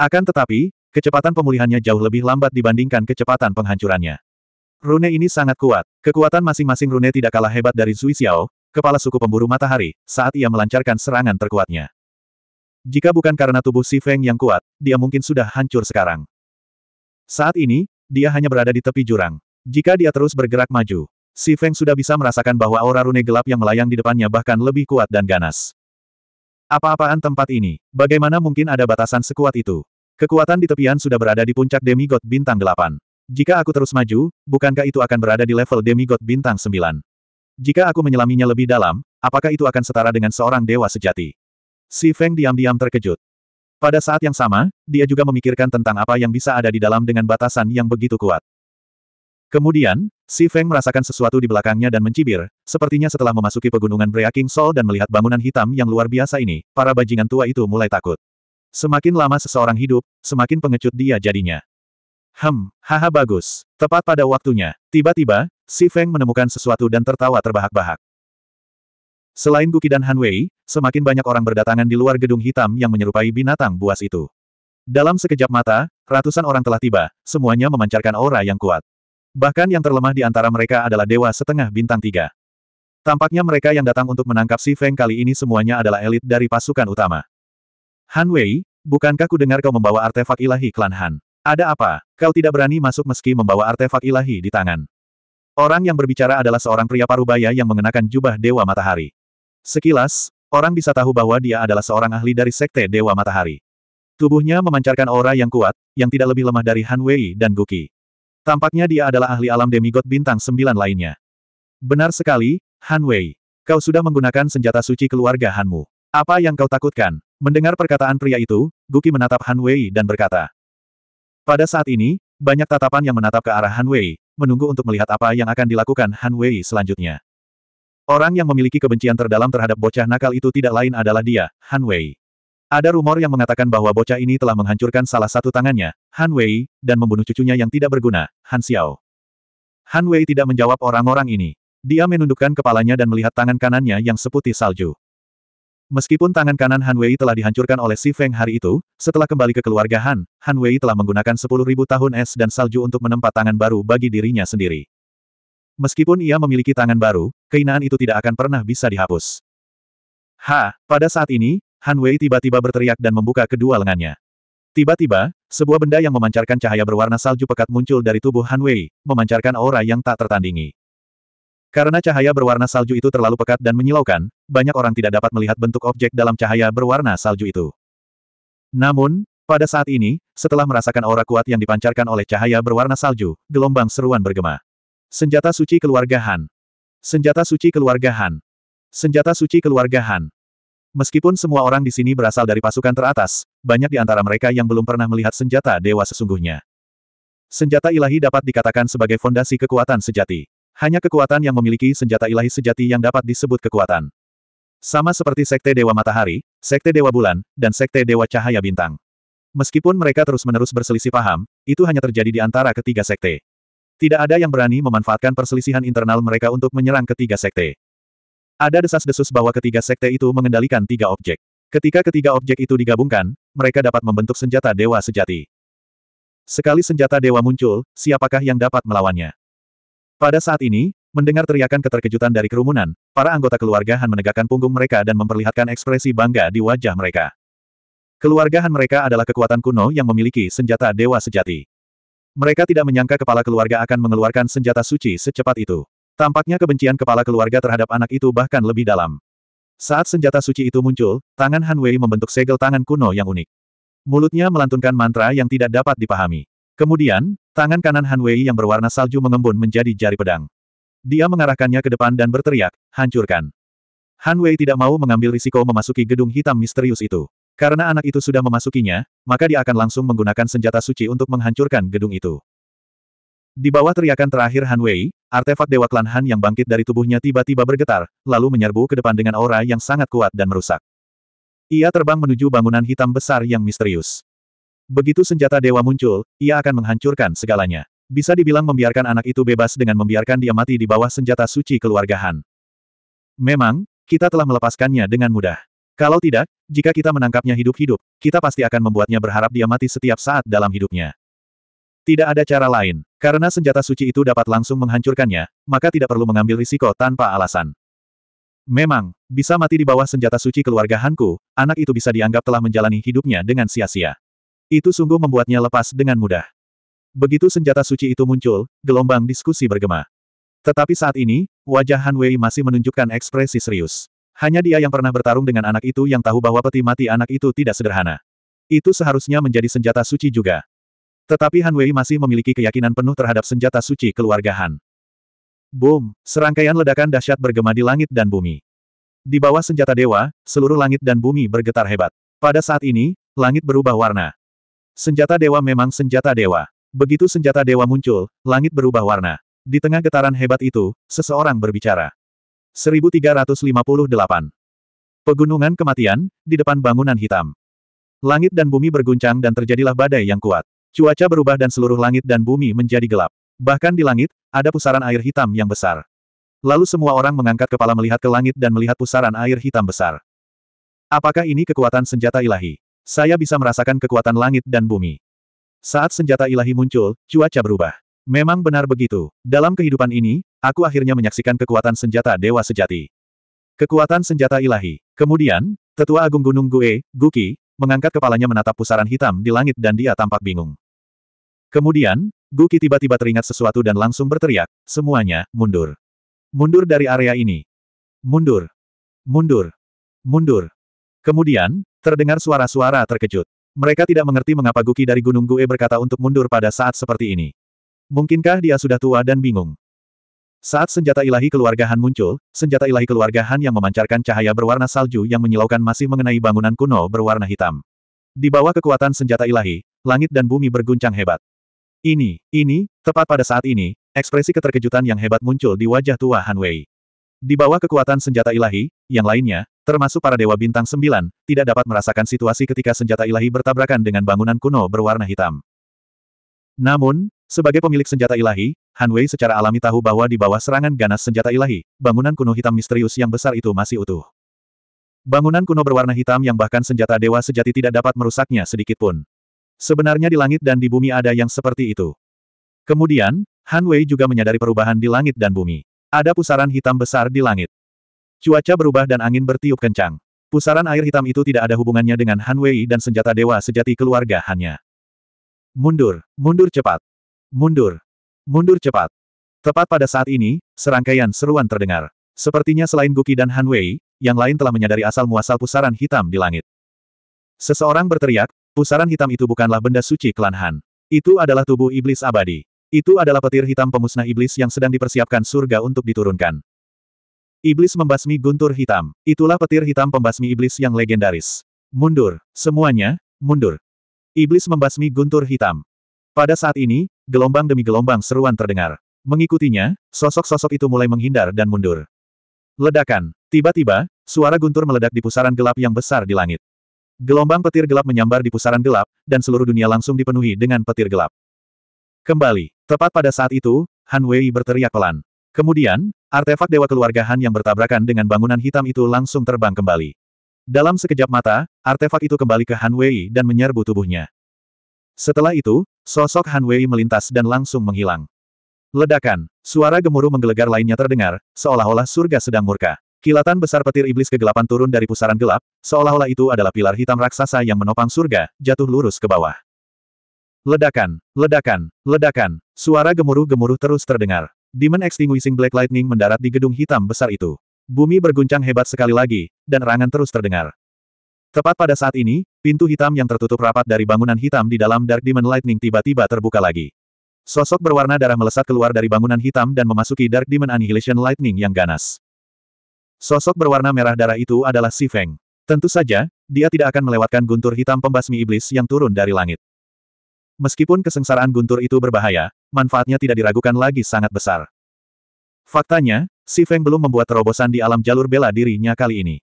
Akan tetapi, kecepatan pemulihannya jauh lebih lambat dibandingkan kecepatan penghancurannya. Rune ini sangat kuat. Kekuatan masing-masing rune tidak kalah hebat dari Zui Xiao, kepala suku pemburu matahari, saat ia melancarkan serangan terkuatnya. Jika bukan karena tubuh Si Feng yang kuat, dia mungkin sudah hancur sekarang. Saat ini, dia hanya berada di tepi jurang. Jika dia terus bergerak maju, Si Feng sudah bisa merasakan bahwa aura rune gelap yang melayang di depannya bahkan lebih kuat dan ganas. Apa-apaan tempat ini? Bagaimana mungkin ada batasan sekuat itu? Kekuatan di tepian sudah berada di puncak demigod bintang delapan. Jika aku terus maju, bukankah itu akan berada di level demigod bintang sembilan? Jika aku menyelaminya lebih dalam, apakah itu akan setara dengan seorang dewa sejati? Si Feng diam-diam terkejut. Pada saat yang sama, dia juga memikirkan tentang apa yang bisa ada di dalam dengan batasan yang begitu kuat. Kemudian, Si Feng merasakan sesuatu di belakangnya dan mencibir, sepertinya setelah memasuki pegunungan Breaking Soul dan melihat bangunan hitam yang luar biasa ini, para bajingan tua itu mulai takut. Semakin lama seseorang hidup, semakin pengecut dia jadinya. Hem, haha bagus. Tepat pada waktunya. Tiba-tiba, Si Feng menemukan sesuatu dan tertawa terbahak-bahak. Selain Guki dan Han Wei, semakin banyak orang berdatangan di luar gedung hitam yang menyerupai binatang buas itu. Dalam sekejap mata, ratusan orang telah tiba, semuanya memancarkan aura yang kuat. Bahkan yang terlemah di antara mereka adalah dewa setengah bintang tiga. Tampaknya mereka yang datang untuk menangkap si Feng kali ini semuanya adalah elit dari pasukan utama. Han Wei, bukankah ku dengar kau membawa artefak ilahi klan Han? Ada apa? Kau tidak berani masuk meski membawa artefak ilahi di tangan. Orang yang berbicara adalah seorang pria parubaya yang mengenakan jubah Dewa Matahari. Sekilas, Orang bisa tahu bahwa dia adalah seorang ahli dari Sekte Dewa Matahari. Tubuhnya memancarkan aura yang kuat, yang tidak lebih lemah dari Han Wei dan Guki. Tampaknya dia adalah ahli alam demigod bintang sembilan lainnya. Benar sekali, Han Wei. Kau sudah menggunakan senjata suci keluarga Hanmu. Apa yang kau takutkan? Mendengar perkataan pria itu, Guki menatap Han Wei dan berkata. Pada saat ini, banyak tatapan yang menatap ke arah Han Wei, menunggu untuk melihat apa yang akan dilakukan Han Wei selanjutnya. Orang yang memiliki kebencian terdalam terhadap bocah nakal itu tidak lain adalah dia, Han Wei. Ada rumor yang mengatakan bahwa bocah ini telah menghancurkan salah satu tangannya, Han Wei, dan membunuh cucunya yang tidak berguna, Han Xiao. Han Wei tidak menjawab orang-orang ini. Dia menundukkan kepalanya dan melihat tangan kanannya yang seputih salju. Meskipun tangan kanan Han Wei telah dihancurkan oleh Si Feng hari itu, setelah kembali ke keluarga Han, Han Wei telah menggunakan 10.000 tahun es dan salju untuk menempat tangan baru bagi dirinya sendiri. Meskipun ia memiliki tangan baru, keinaan itu tidak akan pernah bisa dihapus. Ha! Pada saat ini, Han Wei tiba-tiba berteriak dan membuka kedua lengannya. Tiba-tiba, sebuah benda yang memancarkan cahaya berwarna salju pekat muncul dari tubuh Han Wei, memancarkan aura yang tak tertandingi. Karena cahaya berwarna salju itu terlalu pekat dan menyilaukan, banyak orang tidak dapat melihat bentuk objek dalam cahaya berwarna salju itu. Namun, pada saat ini, setelah merasakan aura kuat yang dipancarkan oleh cahaya berwarna salju, gelombang seruan bergema. Senjata suci keluarga Han. Senjata suci keluarga Han. Senjata suci keluarga Han. Meskipun semua orang di sini berasal dari pasukan teratas, banyak di antara mereka yang belum pernah melihat senjata dewa sesungguhnya. Senjata ilahi dapat dikatakan sebagai fondasi kekuatan sejati. Hanya kekuatan yang memiliki senjata ilahi sejati yang dapat disebut kekuatan. Sama seperti Sekte Dewa Matahari, Sekte Dewa Bulan, dan Sekte Dewa Cahaya Bintang. Meskipun mereka terus-menerus berselisih paham, itu hanya terjadi di antara ketiga sekte. Tidak ada yang berani memanfaatkan perselisihan internal mereka untuk menyerang ketiga sekte. Ada desas-desus bahwa ketiga sekte itu mengendalikan tiga objek. Ketika ketiga objek itu digabungkan, mereka dapat membentuk senjata dewa sejati. Sekali senjata dewa muncul, siapakah yang dapat melawannya? Pada saat ini, mendengar teriakan keterkejutan dari kerumunan, para anggota keluarga Han menegakkan punggung mereka dan memperlihatkan ekspresi bangga di wajah mereka. Keluarga Han mereka adalah kekuatan kuno yang memiliki senjata dewa sejati. Mereka tidak menyangka kepala keluarga akan mengeluarkan senjata suci secepat itu. Tampaknya kebencian kepala keluarga terhadap anak itu bahkan lebih dalam. Saat senjata suci itu muncul, tangan Han Wei membentuk segel tangan kuno yang unik. Mulutnya melantunkan mantra yang tidak dapat dipahami. Kemudian, tangan kanan Han Wei yang berwarna salju mengembun menjadi jari pedang. Dia mengarahkannya ke depan dan berteriak, hancurkan. Han Wei tidak mau mengambil risiko memasuki gedung hitam misterius itu. Karena anak itu sudah memasukinya, maka dia akan langsung menggunakan senjata suci untuk menghancurkan gedung itu. Di bawah teriakan terakhir Han Wei, artefak Dewa Klan Han yang bangkit dari tubuhnya tiba-tiba bergetar, lalu menyerbu ke depan dengan aura yang sangat kuat dan merusak. Ia terbang menuju bangunan hitam besar yang misterius. Begitu senjata dewa muncul, ia akan menghancurkan segalanya. Bisa dibilang membiarkan anak itu bebas dengan membiarkan dia mati di bawah senjata suci keluarga Han. Memang, kita telah melepaskannya dengan mudah. Kalau tidak, jika kita menangkapnya hidup-hidup, kita pasti akan membuatnya berharap dia mati setiap saat dalam hidupnya. Tidak ada cara lain, karena senjata suci itu dapat langsung menghancurkannya, maka tidak perlu mengambil risiko tanpa alasan. Memang, bisa mati di bawah senjata suci keluarga Hanku, anak itu bisa dianggap telah menjalani hidupnya dengan sia-sia. Itu sungguh membuatnya lepas dengan mudah. Begitu senjata suci itu muncul, gelombang diskusi bergema. Tetapi saat ini, wajah Han Wei masih menunjukkan ekspresi serius. Hanya dia yang pernah bertarung dengan anak itu yang tahu bahwa peti mati anak itu tidak sederhana. Itu seharusnya menjadi senjata suci juga. Tetapi Han Wei masih memiliki keyakinan penuh terhadap senjata suci keluarga Han. Boom! Serangkaian ledakan dahsyat bergema di langit dan bumi. Di bawah senjata dewa, seluruh langit dan bumi bergetar hebat. Pada saat ini, langit berubah warna. Senjata dewa memang senjata dewa. Begitu senjata dewa muncul, langit berubah warna. Di tengah getaran hebat itu, seseorang berbicara. 1358. Pegunungan kematian, di depan bangunan hitam. Langit dan bumi berguncang dan terjadilah badai yang kuat. Cuaca berubah dan seluruh langit dan bumi menjadi gelap. Bahkan di langit, ada pusaran air hitam yang besar. Lalu semua orang mengangkat kepala melihat ke langit dan melihat pusaran air hitam besar. Apakah ini kekuatan senjata ilahi? Saya bisa merasakan kekuatan langit dan bumi. Saat senjata ilahi muncul, cuaca berubah. Memang benar begitu. Dalam kehidupan ini, aku akhirnya menyaksikan kekuatan senjata dewa sejati. Kekuatan senjata ilahi. Kemudian, Tetua Agung Gunung Gue, Guki, mengangkat kepalanya menatap pusaran hitam di langit dan dia tampak bingung. Kemudian, Guki tiba-tiba teringat sesuatu dan langsung berteriak, semuanya, mundur. Mundur dari area ini. Mundur. Mundur. Mundur. Kemudian, terdengar suara-suara terkejut. Mereka tidak mengerti mengapa Guki dari Gunung Gue berkata untuk mundur pada saat seperti ini. Mungkinkah dia sudah tua dan bingung? Saat senjata ilahi keluarga Han muncul, senjata ilahi keluarga Han yang memancarkan cahaya berwarna salju yang menyilaukan masih mengenai bangunan kuno berwarna hitam. Di bawah kekuatan senjata ilahi, langit dan bumi berguncang hebat. Ini, ini, tepat pada saat ini, ekspresi keterkejutan yang hebat muncul di wajah tua Han Wei. Di bawah kekuatan senjata ilahi, yang lainnya, termasuk para dewa bintang sembilan, tidak dapat merasakan situasi ketika senjata ilahi bertabrakan dengan bangunan kuno berwarna hitam. Namun, sebagai pemilik senjata ilahi, Han Wei secara alami tahu bahwa di bawah serangan ganas senjata ilahi, bangunan kuno hitam misterius yang besar itu masih utuh. Bangunan kuno berwarna hitam yang bahkan senjata dewa sejati tidak dapat merusaknya sedikitpun. Sebenarnya di langit dan di bumi ada yang seperti itu. Kemudian, Han Wei juga menyadari perubahan di langit dan bumi. Ada pusaran hitam besar di langit. Cuaca berubah dan angin bertiup kencang. Pusaran air hitam itu tidak ada hubungannya dengan Han Wei dan senjata dewa sejati keluarga Hanya. Mundur, mundur cepat. Mundur. Mundur cepat. Tepat pada saat ini, serangkaian seruan terdengar. Sepertinya selain Guki dan Han Wei, yang lain telah menyadari asal-muasal pusaran hitam di langit. Seseorang berteriak, pusaran hitam itu bukanlah benda suci klan Han. Itu adalah tubuh iblis abadi. Itu adalah petir hitam pemusnah iblis yang sedang dipersiapkan surga untuk diturunkan. Iblis membasmi guntur hitam. Itulah petir hitam pembasmi iblis yang legendaris. Mundur. Semuanya, mundur. Iblis membasmi guntur hitam. Pada saat ini, Gelombang demi gelombang seruan terdengar. Mengikutinya, sosok-sosok itu mulai menghindar dan mundur. Ledakan. Tiba-tiba, suara guntur meledak di pusaran gelap yang besar di langit. Gelombang petir gelap menyambar di pusaran gelap, dan seluruh dunia langsung dipenuhi dengan petir gelap. Kembali. Tepat pada saat itu, Han Wei berteriak pelan. Kemudian, artefak dewa keluarga Han yang bertabrakan dengan bangunan hitam itu langsung terbang kembali. Dalam sekejap mata, artefak itu kembali ke Han Wei dan menyerbu tubuhnya. Setelah itu, sosok Han Wei melintas dan langsung menghilang. Ledakan, suara gemuruh menggelegar lainnya terdengar, seolah-olah surga sedang murka. Kilatan besar petir iblis kegelapan turun dari pusaran gelap, seolah-olah itu adalah pilar hitam raksasa yang menopang surga, jatuh lurus ke bawah. Ledakan, ledakan, ledakan, suara gemuruh-gemuruh terus terdengar. Demon Extinguishing Black Lightning mendarat di gedung hitam besar itu. Bumi berguncang hebat sekali lagi, dan rangan terus terdengar. Tepat pada saat ini, pintu hitam yang tertutup rapat dari bangunan hitam di dalam Dark Demon Lightning tiba-tiba terbuka lagi. Sosok berwarna darah melesat keluar dari bangunan hitam dan memasuki Dark Demon Annihilation Lightning yang ganas. Sosok berwarna merah darah itu adalah Si Feng. Tentu saja, dia tidak akan melewatkan guntur hitam pembasmi iblis yang turun dari langit. Meskipun kesengsaraan guntur itu berbahaya, manfaatnya tidak diragukan lagi sangat besar. Faktanya, Si Feng belum membuat terobosan di alam jalur bela dirinya kali ini.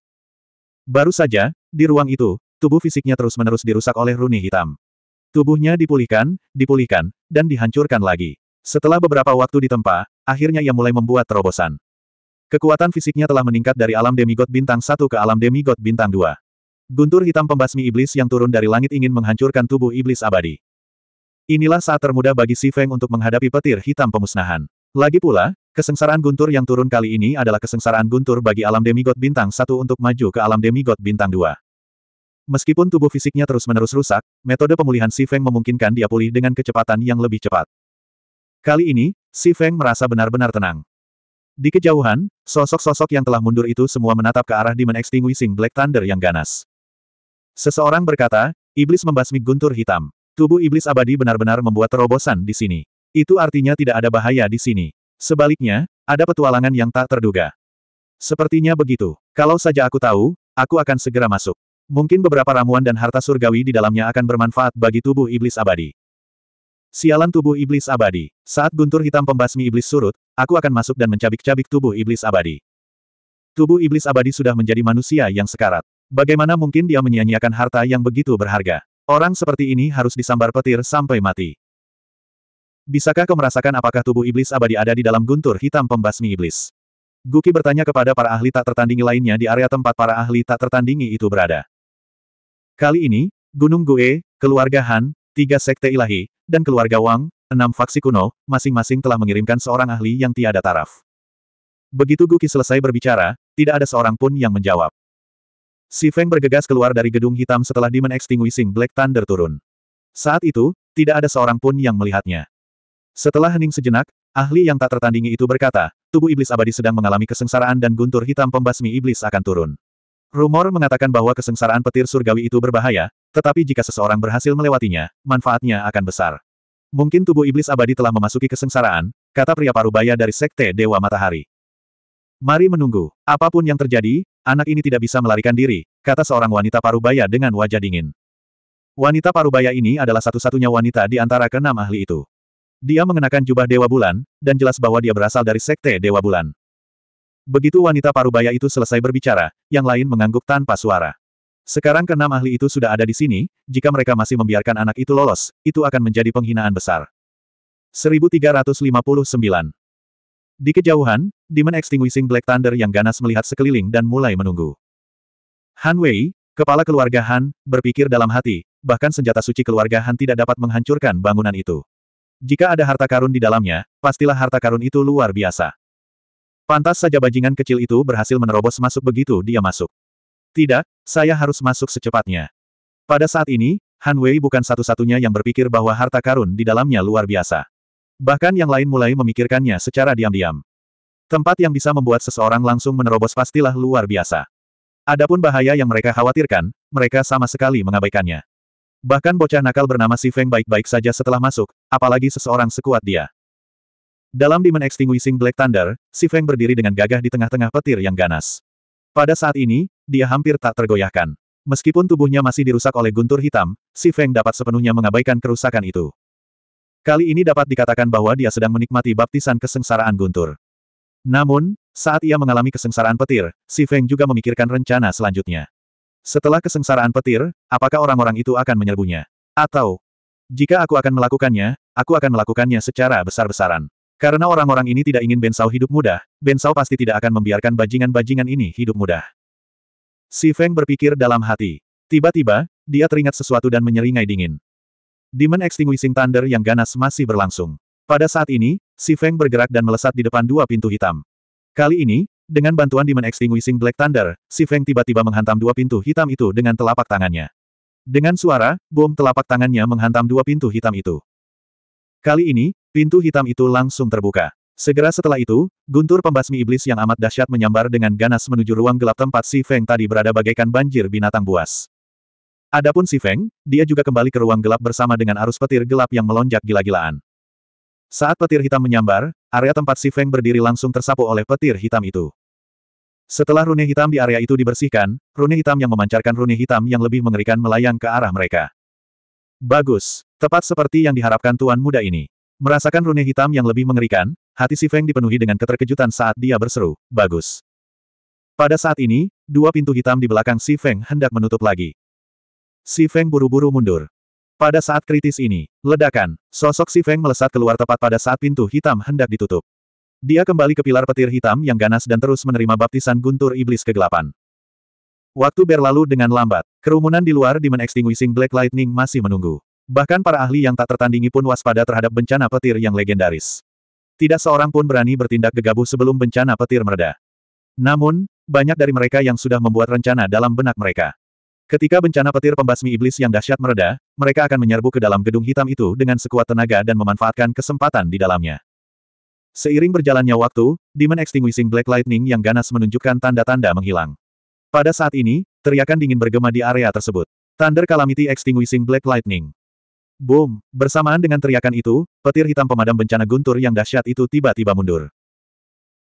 Baru saja, di ruang itu, tubuh fisiknya terus-menerus dirusak oleh runi hitam. Tubuhnya dipulihkan, dipulihkan, dan dihancurkan lagi. Setelah beberapa waktu ditempa, akhirnya ia mulai membuat terobosan. Kekuatan fisiknya telah meningkat dari alam demigod bintang 1 ke alam demigod bintang 2. Guntur hitam pembasmi iblis yang turun dari langit ingin menghancurkan tubuh iblis abadi. Inilah saat termudah bagi Si Feng untuk menghadapi petir hitam pemusnahan. Lagi pula, Kesengsaraan guntur yang turun kali ini adalah kesengsaraan guntur bagi alam demigod bintang satu untuk maju ke alam demigod bintang dua. Meskipun tubuh fisiknya terus-menerus rusak, metode pemulihan Si Feng memungkinkan dia pulih dengan kecepatan yang lebih cepat. Kali ini, Si Feng merasa benar-benar tenang. Di kejauhan, sosok-sosok yang telah mundur itu semua menatap ke arah Demon Extinguishing Black Thunder yang ganas. Seseorang berkata, iblis membasmi guntur hitam. Tubuh iblis abadi benar-benar membuat terobosan di sini. Itu artinya tidak ada bahaya di sini. Sebaliknya, ada petualangan yang tak terduga. Sepertinya begitu. Kalau saja aku tahu, aku akan segera masuk. Mungkin beberapa ramuan dan harta surgawi di dalamnya akan bermanfaat bagi tubuh iblis abadi. Sialan tubuh iblis abadi. Saat guntur hitam pembasmi iblis surut, aku akan masuk dan mencabik-cabik tubuh iblis abadi. Tubuh iblis abadi sudah menjadi manusia yang sekarat. Bagaimana mungkin dia menyia-nyiakan harta yang begitu berharga? Orang seperti ini harus disambar petir sampai mati. Bisakah kau merasakan apakah tubuh iblis abadi ada di dalam guntur hitam pembasmi iblis? Guki bertanya kepada para ahli tak tertandingi lainnya di area tempat para ahli tak tertandingi itu berada. Kali ini, Gunung Gue, keluarga Han, tiga sekte ilahi, dan keluarga Wang, enam faksi kuno, masing-masing telah mengirimkan seorang ahli yang tiada taraf. Begitu Guki selesai berbicara, tidak ada seorang pun yang menjawab. Si Feng bergegas keluar dari gedung hitam setelah Demon Extinguishing Black Thunder turun. Saat itu, tidak ada seorang pun yang melihatnya. Setelah hening sejenak, ahli yang tak tertandingi itu berkata, tubuh iblis abadi sedang mengalami kesengsaraan dan guntur hitam pembasmi iblis akan turun. Rumor mengatakan bahwa kesengsaraan petir surgawi itu berbahaya, tetapi jika seseorang berhasil melewatinya, manfaatnya akan besar. Mungkin tubuh iblis abadi telah memasuki kesengsaraan, kata pria parubaya dari Sekte Dewa Matahari. Mari menunggu, apapun yang terjadi, anak ini tidak bisa melarikan diri, kata seorang wanita parubaya dengan wajah dingin. Wanita parubaya ini adalah satu-satunya wanita di antara keenam ahli itu. Dia mengenakan jubah Dewa Bulan, dan jelas bahwa dia berasal dari Sekte Dewa Bulan. Begitu wanita parubaya itu selesai berbicara, yang lain mengangguk tanpa suara. Sekarang keenam ahli itu sudah ada di sini, jika mereka masih membiarkan anak itu lolos, itu akan menjadi penghinaan besar. 1359 Di kejauhan, Demon Extinguishing Black Thunder yang ganas melihat sekeliling dan mulai menunggu. Han Wei, kepala keluarga Han, berpikir dalam hati, bahkan senjata suci keluarga Han tidak dapat menghancurkan bangunan itu. Jika ada harta karun di dalamnya, pastilah harta karun itu luar biasa. Pantas saja bajingan kecil itu berhasil menerobos masuk begitu dia masuk. Tidak, saya harus masuk secepatnya. Pada saat ini, Han Wei bukan satu-satunya yang berpikir bahwa harta karun di dalamnya luar biasa. Bahkan yang lain mulai memikirkannya secara diam-diam. Tempat yang bisa membuat seseorang langsung menerobos pastilah luar biasa. Adapun bahaya yang mereka khawatirkan, mereka sama sekali mengabaikannya. Bahkan bocah nakal bernama Si Feng baik-baik saja setelah masuk, apalagi seseorang sekuat dia. Dalam Demon Extinguishing Black Thunder, Si Feng berdiri dengan gagah di tengah-tengah petir yang ganas. Pada saat ini, dia hampir tak tergoyahkan. Meskipun tubuhnya masih dirusak oleh guntur hitam, Si Feng dapat sepenuhnya mengabaikan kerusakan itu. Kali ini dapat dikatakan bahwa dia sedang menikmati baptisan kesengsaraan guntur. Namun, saat ia mengalami kesengsaraan petir, Si Feng juga memikirkan rencana selanjutnya. Setelah kesengsaraan petir, apakah orang-orang itu akan menyerbunya? Atau, jika aku akan melakukannya, aku akan melakukannya secara besar-besaran. Karena orang-orang ini tidak ingin Bensau hidup mudah, Bensau pasti tidak akan membiarkan bajingan-bajingan ini hidup mudah. Si Feng berpikir dalam hati. Tiba-tiba, dia teringat sesuatu dan menyeringai dingin. Demon Extinguishing Thunder yang ganas masih berlangsung. Pada saat ini, Si Feng bergerak dan melesat di depan dua pintu hitam. Kali ini, dengan bantuan Demon Extinguishing Black Thunder, si Feng tiba-tiba menghantam dua pintu hitam itu dengan telapak tangannya. Dengan suara, bom telapak tangannya menghantam dua pintu hitam itu. Kali ini, pintu hitam itu langsung terbuka. Segera setelah itu, guntur pembasmi iblis yang amat dahsyat menyambar dengan ganas menuju ruang gelap tempat si Feng tadi berada bagaikan banjir binatang buas. Adapun si Feng, dia juga kembali ke ruang gelap bersama dengan arus petir gelap yang melonjak gila-gilaan. Saat petir hitam menyambar, area tempat si Feng berdiri langsung tersapu oleh petir hitam itu. Setelah rune hitam di area itu dibersihkan, rune hitam yang memancarkan rune hitam yang lebih mengerikan melayang ke arah mereka. Bagus, tepat seperti yang diharapkan tuan muda ini. Merasakan rune hitam yang lebih mengerikan, hati Si Feng dipenuhi dengan keterkejutan saat dia berseru, bagus. Pada saat ini, dua pintu hitam di belakang Si Feng hendak menutup lagi. Si Feng buru-buru mundur. Pada saat kritis ini, ledakan, sosok Si Feng melesat keluar tepat pada saat pintu hitam hendak ditutup. Dia kembali ke pilar petir hitam yang ganas dan terus menerima baptisan guntur iblis kegelapan. Waktu berlalu dengan lambat. Kerumunan di luar Demon Extinguishing Black Lightning masih menunggu. Bahkan para ahli yang tak tertandingi pun waspada terhadap bencana petir yang legendaris. Tidak seorang pun berani bertindak gegabah sebelum bencana petir mereda. Namun, banyak dari mereka yang sudah membuat rencana dalam benak mereka. Ketika bencana petir pembasmi iblis yang dahsyat mereda, mereka akan menyerbu ke dalam gedung hitam itu dengan sekuat tenaga dan memanfaatkan kesempatan di dalamnya. Seiring berjalannya waktu, Demon Extinguishing Black Lightning yang ganas menunjukkan tanda-tanda menghilang. Pada saat ini, teriakan dingin bergema di area tersebut. Thunder Calamity Extinguishing Black Lightning. Boom! Bersamaan dengan teriakan itu, petir hitam pemadam bencana guntur yang dahsyat itu tiba-tiba mundur.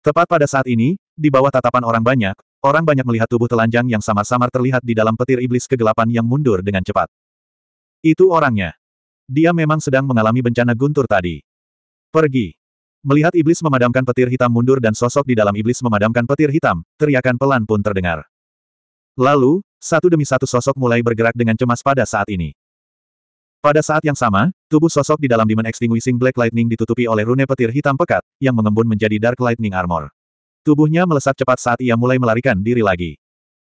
Tepat pada saat ini, di bawah tatapan orang banyak, orang banyak melihat tubuh telanjang yang samar-samar terlihat di dalam petir iblis kegelapan yang mundur dengan cepat. Itu orangnya. Dia memang sedang mengalami bencana guntur tadi. Pergi. Melihat iblis memadamkan petir hitam mundur dan sosok di dalam iblis memadamkan petir hitam, teriakan pelan pun terdengar. Lalu, satu demi satu sosok mulai bergerak dengan cemas pada saat ini. Pada saat yang sama, tubuh sosok di dalam Demon Extinguishing Black Lightning ditutupi oleh rune petir hitam pekat, yang mengembun menjadi Dark Lightning Armor. Tubuhnya melesat cepat saat ia mulai melarikan diri lagi.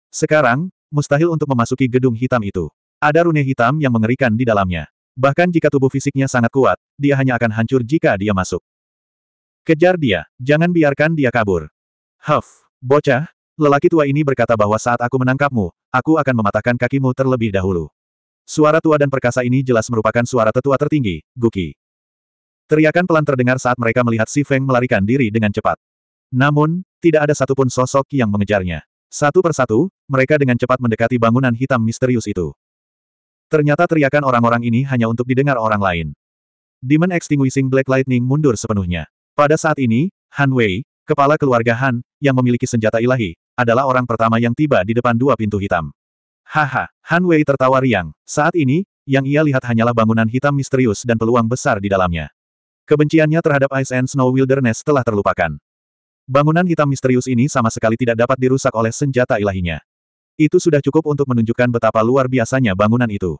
Sekarang, mustahil untuk memasuki gedung hitam itu. Ada rune hitam yang mengerikan di dalamnya. Bahkan jika tubuh fisiknya sangat kuat, dia hanya akan hancur jika dia masuk. Kejar dia, jangan biarkan dia kabur. Huff, bocah, lelaki tua ini berkata bahwa saat aku menangkapmu, aku akan mematahkan kakimu terlebih dahulu. Suara tua dan perkasa ini jelas merupakan suara tetua tertinggi, Guki. Teriakan pelan terdengar saat mereka melihat Si Feng melarikan diri dengan cepat. Namun, tidak ada satupun sosok yang mengejarnya. Satu persatu, mereka dengan cepat mendekati bangunan hitam misterius itu. Ternyata teriakan orang-orang ini hanya untuk didengar orang lain. Demon Extinguishing Black Lightning mundur sepenuhnya. Pada saat ini, Han Wei, kepala keluarga Han, yang memiliki senjata ilahi, adalah orang pertama yang tiba di depan dua pintu hitam. Haha, Han Wei tertawa riang. Saat ini, yang ia lihat hanyalah bangunan hitam misterius dan peluang besar di dalamnya. Kebenciannya terhadap Ice and Snow Wilderness telah terlupakan. Bangunan hitam misterius ini sama sekali tidak dapat dirusak oleh senjata ilahinya. Itu sudah cukup untuk menunjukkan betapa luar biasanya bangunan itu.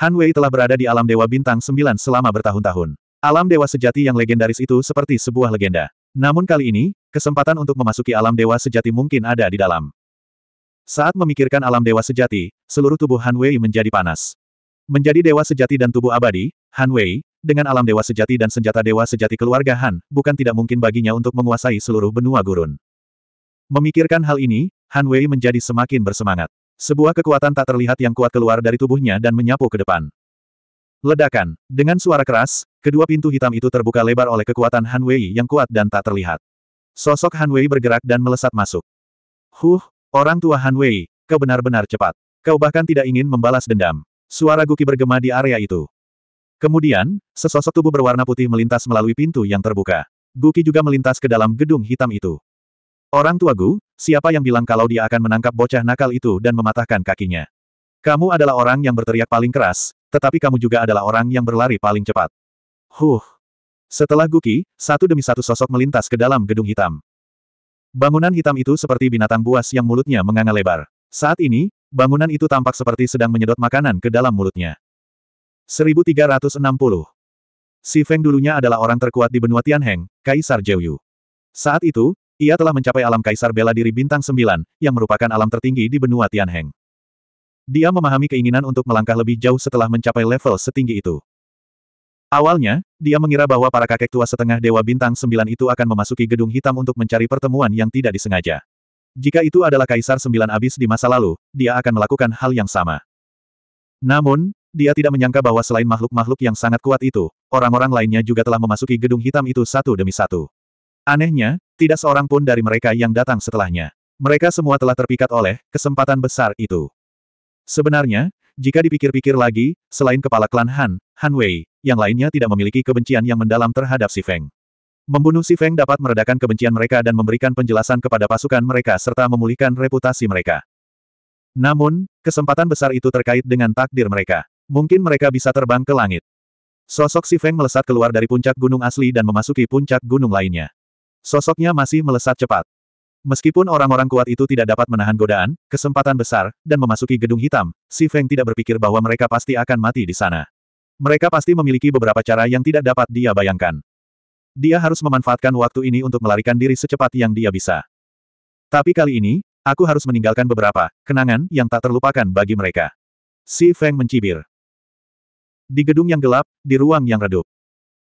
Han Wei telah berada di alam Dewa Bintang 9 selama bertahun-tahun. Alam dewa sejati yang legendaris itu seperti sebuah legenda. Namun kali ini, kesempatan untuk memasuki alam dewa sejati mungkin ada di dalam. Saat memikirkan alam dewa sejati, seluruh tubuh Han Wei menjadi panas. Menjadi dewa sejati dan tubuh abadi, Han Wei, dengan alam dewa sejati dan senjata dewa sejati keluarga Han, bukan tidak mungkin baginya untuk menguasai seluruh benua gurun. Memikirkan hal ini, Han Wei menjadi semakin bersemangat. Sebuah kekuatan tak terlihat yang kuat keluar dari tubuhnya dan menyapu ke depan. Ledakan. Dengan suara keras, kedua pintu hitam itu terbuka lebar oleh kekuatan Han Wei yang kuat dan tak terlihat. Sosok Han Wei bergerak dan melesat masuk. Huh, orang tua Han Wei, kau benar-benar cepat. Kau bahkan tidak ingin membalas dendam. Suara Guki bergema di area itu. Kemudian, sesosok tubuh berwarna putih melintas melalui pintu yang terbuka. Guki juga melintas ke dalam gedung hitam itu. Orang tua Gu, siapa yang bilang kalau dia akan menangkap bocah nakal itu dan mematahkan kakinya? Kamu adalah orang yang berteriak paling keras, tetapi kamu juga adalah orang yang berlari paling cepat. Huh. Setelah Guki, satu demi satu sosok melintas ke dalam gedung hitam. Bangunan hitam itu seperti binatang buas yang mulutnya menganga lebar. Saat ini, bangunan itu tampak seperti sedang menyedot makanan ke dalam mulutnya. 1360 Si Feng dulunya adalah orang terkuat di benua Tianheng, Kaisar Jeoyu. Saat itu, ia telah mencapai alam Kaisar Bela Diri Bintang 9, yang merupakan alam tertinggi di benua Tianheng. Dia memahami keinginan untuk melangkah lebih jauh setelah mencapai level setinggi itu. Awalnya, dia mengira bahwa para kakek tua setengah Dewa Bintang Sembilan itu akan memasuki gedung hitam untuk mencari pertemuan yang tidak disengaja. Jika itu adalah Kaisar Sembilan Abis di masa lalu, dia akan melakukan hal yang sama. Namun, dia tidak menyangka bahwa selain makhluk-makhluk yang sangat kuat itu, orang-orang lainnya juga telah memasuki gedung hitam itu satu demi satu. Anehnya, tidak seorang pun dari mereka yang datang setelahnya. Mereka semua telah terpikat oleh kesempatan besar itu. Sebenarnya, jika dipikir-pikir lagi, selain kepala klan Han, Han Wei, yang lainnya tidak memiliki kebencian yang mendalam terhadap Si Feng. Membunuh Si Feng dapat meredakan kebencian mereka dan memberikan penjelasan kepada pasukan mereka serta memulihkan reputasi mereka. Namun, kesempatan besar itu terkait dengan takdir mereka. Mungkin mereka bisa terbang ke langit. Sosok Si Feng melesat keluar dari puncak gunung asli dan memasuki puncak gunung lainnya. Sosoknya masih melesat cepat. Meskipun orang-orang kuat itu tidak dapat menahan godaan, kesempatan besar, dan memasuki gedung hitam, Si Feng tidak berpikir bahwa mereka pasti akan mati di sana. Mereka pasti memiliki beberapa cara yang tidak dapat dia bayangkan. Dia harus memanfaatkan waktu ini untuk melarikan diri secepat yang dia bisa. Tapi kali ini, aku harus meninggalkan beberapa kenangan yang tak terlupakan bagi mereka. Si Feng mencibir. Di gedung yang gelap, di ruang yang redup.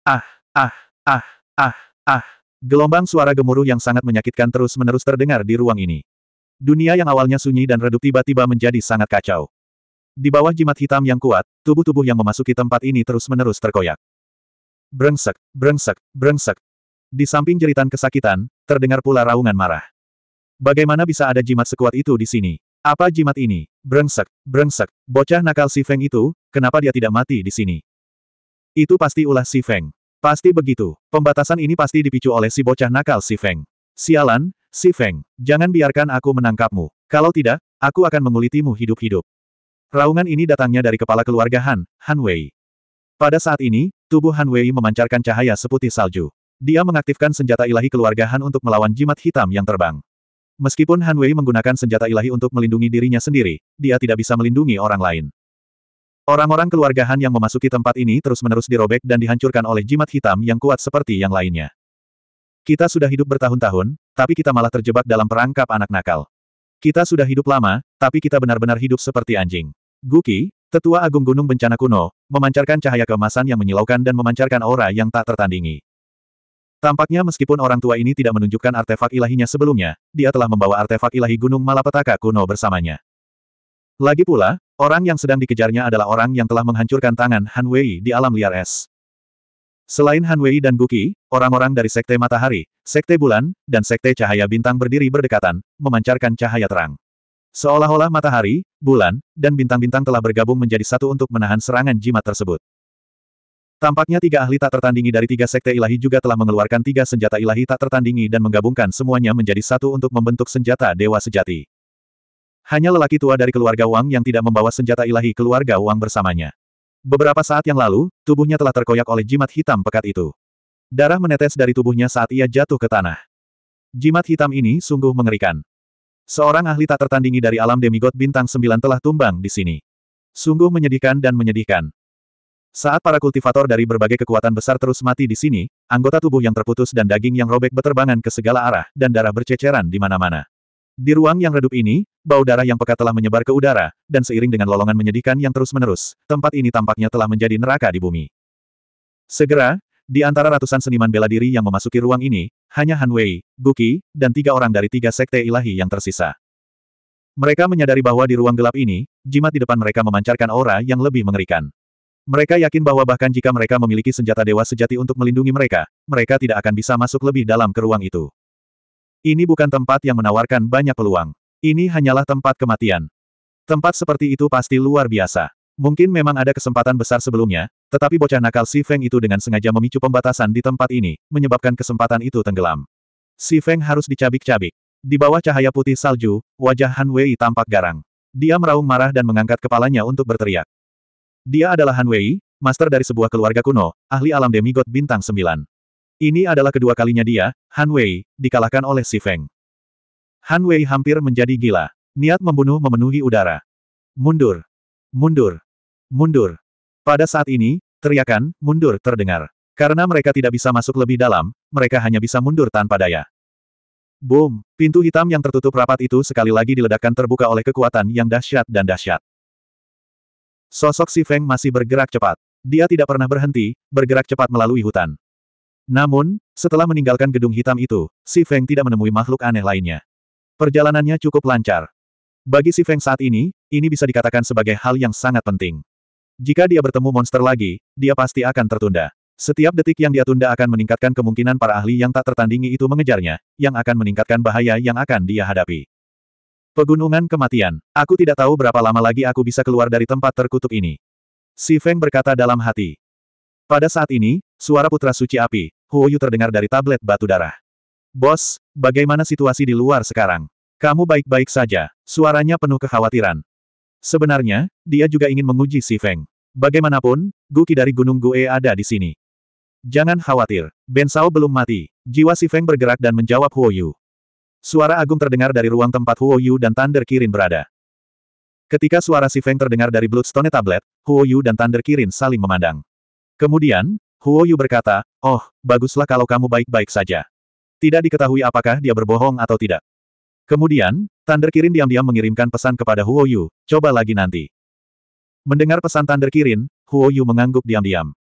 Ah, ah, ah, ah, ah. Gelombang suara gemuruh yang sangat menyakitkan terus-menerus terdengar di ruang ini. Dunia yang awalnya sunyi dan redup tiba-tiba menjadi sangat kacau. Di bawah jimat hitam yang kuat, tubuh-tubuh yang memasuki tempat ini terus-menerus terkoyak. Brengsek, brengsek, brengsek. Di samping jeritan kesakitan, terdengar pula raungan marah. Bagaimana bisa ada jimat sekuat itu di sini? Apa jimat ini? Brengsek, brengsek, bocah nakal si Feng itu, kenapa dia tidak mati di sini? Itu pasti ulah si Feng. Pasti begitu. Pembatasan ini pasti dipicu oleh si bocah nakal si Feng. Sialan, si Feng, jangan biarkan aku menangkapmu. Kalau tidak, aku akan mengulitimu hidup-hidup. Raungan ini datangnya dari kepala keluarga Han, Han Wei. Pada saat ini, tubuh Han Wei memancarkan cahaya seputih salju. Dia mengaktifkan senjata ilahi keluarga Han untuk melawan jimat hitam yang terbang. Meskipun Han Wei menggunakan senjata ilahi untuk melindungi dirinya sendiri, dia tidak bisa melindungi orang lain. Orang-orang keluarga Han yang memasuki tempat ini terus-menerus dirobek dan dihancurkan oleh jimat hitam yang kuat seperti yang lainnya. Kita sudah hidup bertahun-tahun, tapi kita malah terjebak dalam perangkap anak nakal. Kita sudah hidup lama, tapi kita benar-benar hidup seperti anjing. Guki, tetua agung gunung bencana kuno, memancarkan cahaya keemasan yang menyilaukan dan memancarkan aura yang tak tertandingi. Tampaknya meskipun orang tua ini tidak menunjukkan artefak ilahinya sebelumnya, dia telah membawa artefak ilahi gunung malapetaka kuno bersamanya. Lagi pula, orang yang sedang dikejarnya adalah orang yang telah menghancurkan tangan Han Wei di alam liar es. Selain Han Wei dan Buki, orang-orang dari Sekte Matahari, Sekte Bulan, dan Sekte Cahaya Bintang berdiri berdekatan, memancarkan cahaya terang. Seolah-olah matahari, bulan, dan bintang-bintang telah bergabung menjadi satu untuk menahan serangan jimat tersebut. Tampaknya tiga ahli tak tertandingi dari tiga sekte ilahi juga telah mengeluarkan tiga senjata ilahi tak tertandingi dan menggabungkan semuanya menjadi satu untuk membentuk senjata dewa sejati. Hanya lelaki tua dari keluarga Wang yang tidak membawa senjata ilahi keluarga Wang bersamanya. Beberapa saat yang lalu, tubuhnya telah terkoyak oleh jimat hitam pekat itu. Darah menetes dari tubuhnya saat ia jatuh ke tanah. Jimat hitam ini sungguh mengerikan. Seorang ahli tak tertandingi dari alam demigod bintang sembilan telah tumbang di sini. Sungguh menyedihkan dan menyedihkan. Saat para kultivator dari berbagai kekuatan besar terus mati di sini, anggota tubuh yang terputus dan daging yang robek beterbangan ke segala arah, dan darah berceceran di mana-mana. Di ruang yang redup ini, bau darah yang pekat telah menyebar ke udara, dan seiring dengan lolongan menyedihkan yang terus-menerus, tempat ini tampaknya telah menjadi neraka di bumi. Segera, di antara ratusan seniman bela diri yang memasuki ruang ini, hanya Han Wei, Guki, dan tiga orang dari tiga sekte ilahi yang tersisa. Mereka menyadari bahwa di ruang gelap ini, jimat di depan mereka memancarkan aura yang lebih mengerikan. Mereka yakin bahwa bahkan jika mereka memiliki senjata dewa sejati untuk melindungi mereka, mereka tidak akan bisa masuk lebih dalam ke ruang itu. Ini bukan tempat yang menawarkan banyak peluang. Ini hanyalah tempat kematian. Tempat seperti itu pasti luar biasa. Mungkin memang ada kesempatan besar sebelumnya, tetapi bocah nakal Si Feng itu dengan sengaja memicu pembatasan di tempat ini, menyebabkan kesempatan itu tenggelam. Si Feng harus dicabik-cabik. Di bawah cahaya putih salju, wajah Han Wei tampak garang. Dia meraung marah dan mengangkat kepalanya untuk berteriak. Dia adalah Han Wei, master dari sebuah keluarga kuno, ahli alam demigod bintang 9. Ini adalah kedua kalinya dia, Han Wei, dikalahkan oleh Si Feng. Han Wei hampir menjadi gila. Niat membunuh memenuhi udara. Mundur. Mundur. Mundur. Pada saat ini, teriakan, mundur, terdengar. Karena mereka tidak bisa masuk lebih dalam, mereka hanya bisa mundur tanpa daya. Boom! Pintu hitam yang tertutup rapat itu sekali lagi diledakkan terbuka oleh kekuatan yang dahsyat dan dahsyat. Sosok Si Feng masih bergerak cepat. Dia tidak pernah berhenti, bergerak cepat melalui hutan. Namun, setelah meninggalkan gedung hitam itu, Si Feng tidak menemui makhluk aneh lainnya. Perjalanannya cukup lancar. Bagi Si Feng saat ini, ini bisa dikatakan sebagai hal yang sangat penting. Jika dia bertemu monster lagi, dia pasti akan tertunda. Setiap detik yang dia tunda akan meningkatkan kemungkinan para ahli yang tak tertandingi itu mengejarnya, yang akan meningkatkan bahaya yang akan dia hadapi. Pegunungan kematian. Aku tidak tahu berapa lama lagi aku bisa keluar dari tempat terkutuk ini. Si Feng berkata dalam hati. Pada saat ini, suara Putra Suci Api, Huoyu terdengar dari tablet batu darah. Bos, bagaimana situasi di luar sekarang? Kamu baik-baik saja, suaranya penuh kekhawatiran. Sebenarnya, dia juga ingin menguji si Feng. Bagaimanapun, Guki dari Gunung Gue ada di sini. Jangan khawatir, Ben Sao belum mati. Jiwa si Feng bergerak dan menjawab Huoyu. Suara agung terdengar dari ruang tempat Huoyu dan Thunder Kirin berada. Ketika suara si Feng terdengar dari Bloodstone Tablet, Huoyu dan Thunder Kirin saling memandang. Kemudian, Huo Yu berkata, Oh, baguslah kalau kamu baik-baik saja. Tidak diketahui apakah dia berbohong atau tidak. Kemudian, Tander Kirin diam-diam mengirimkan pesan kepada Huo Yu, coba lagi nanti. Mendengar pesan Tander Kirin, Huo Yu mengangguk diam-diam.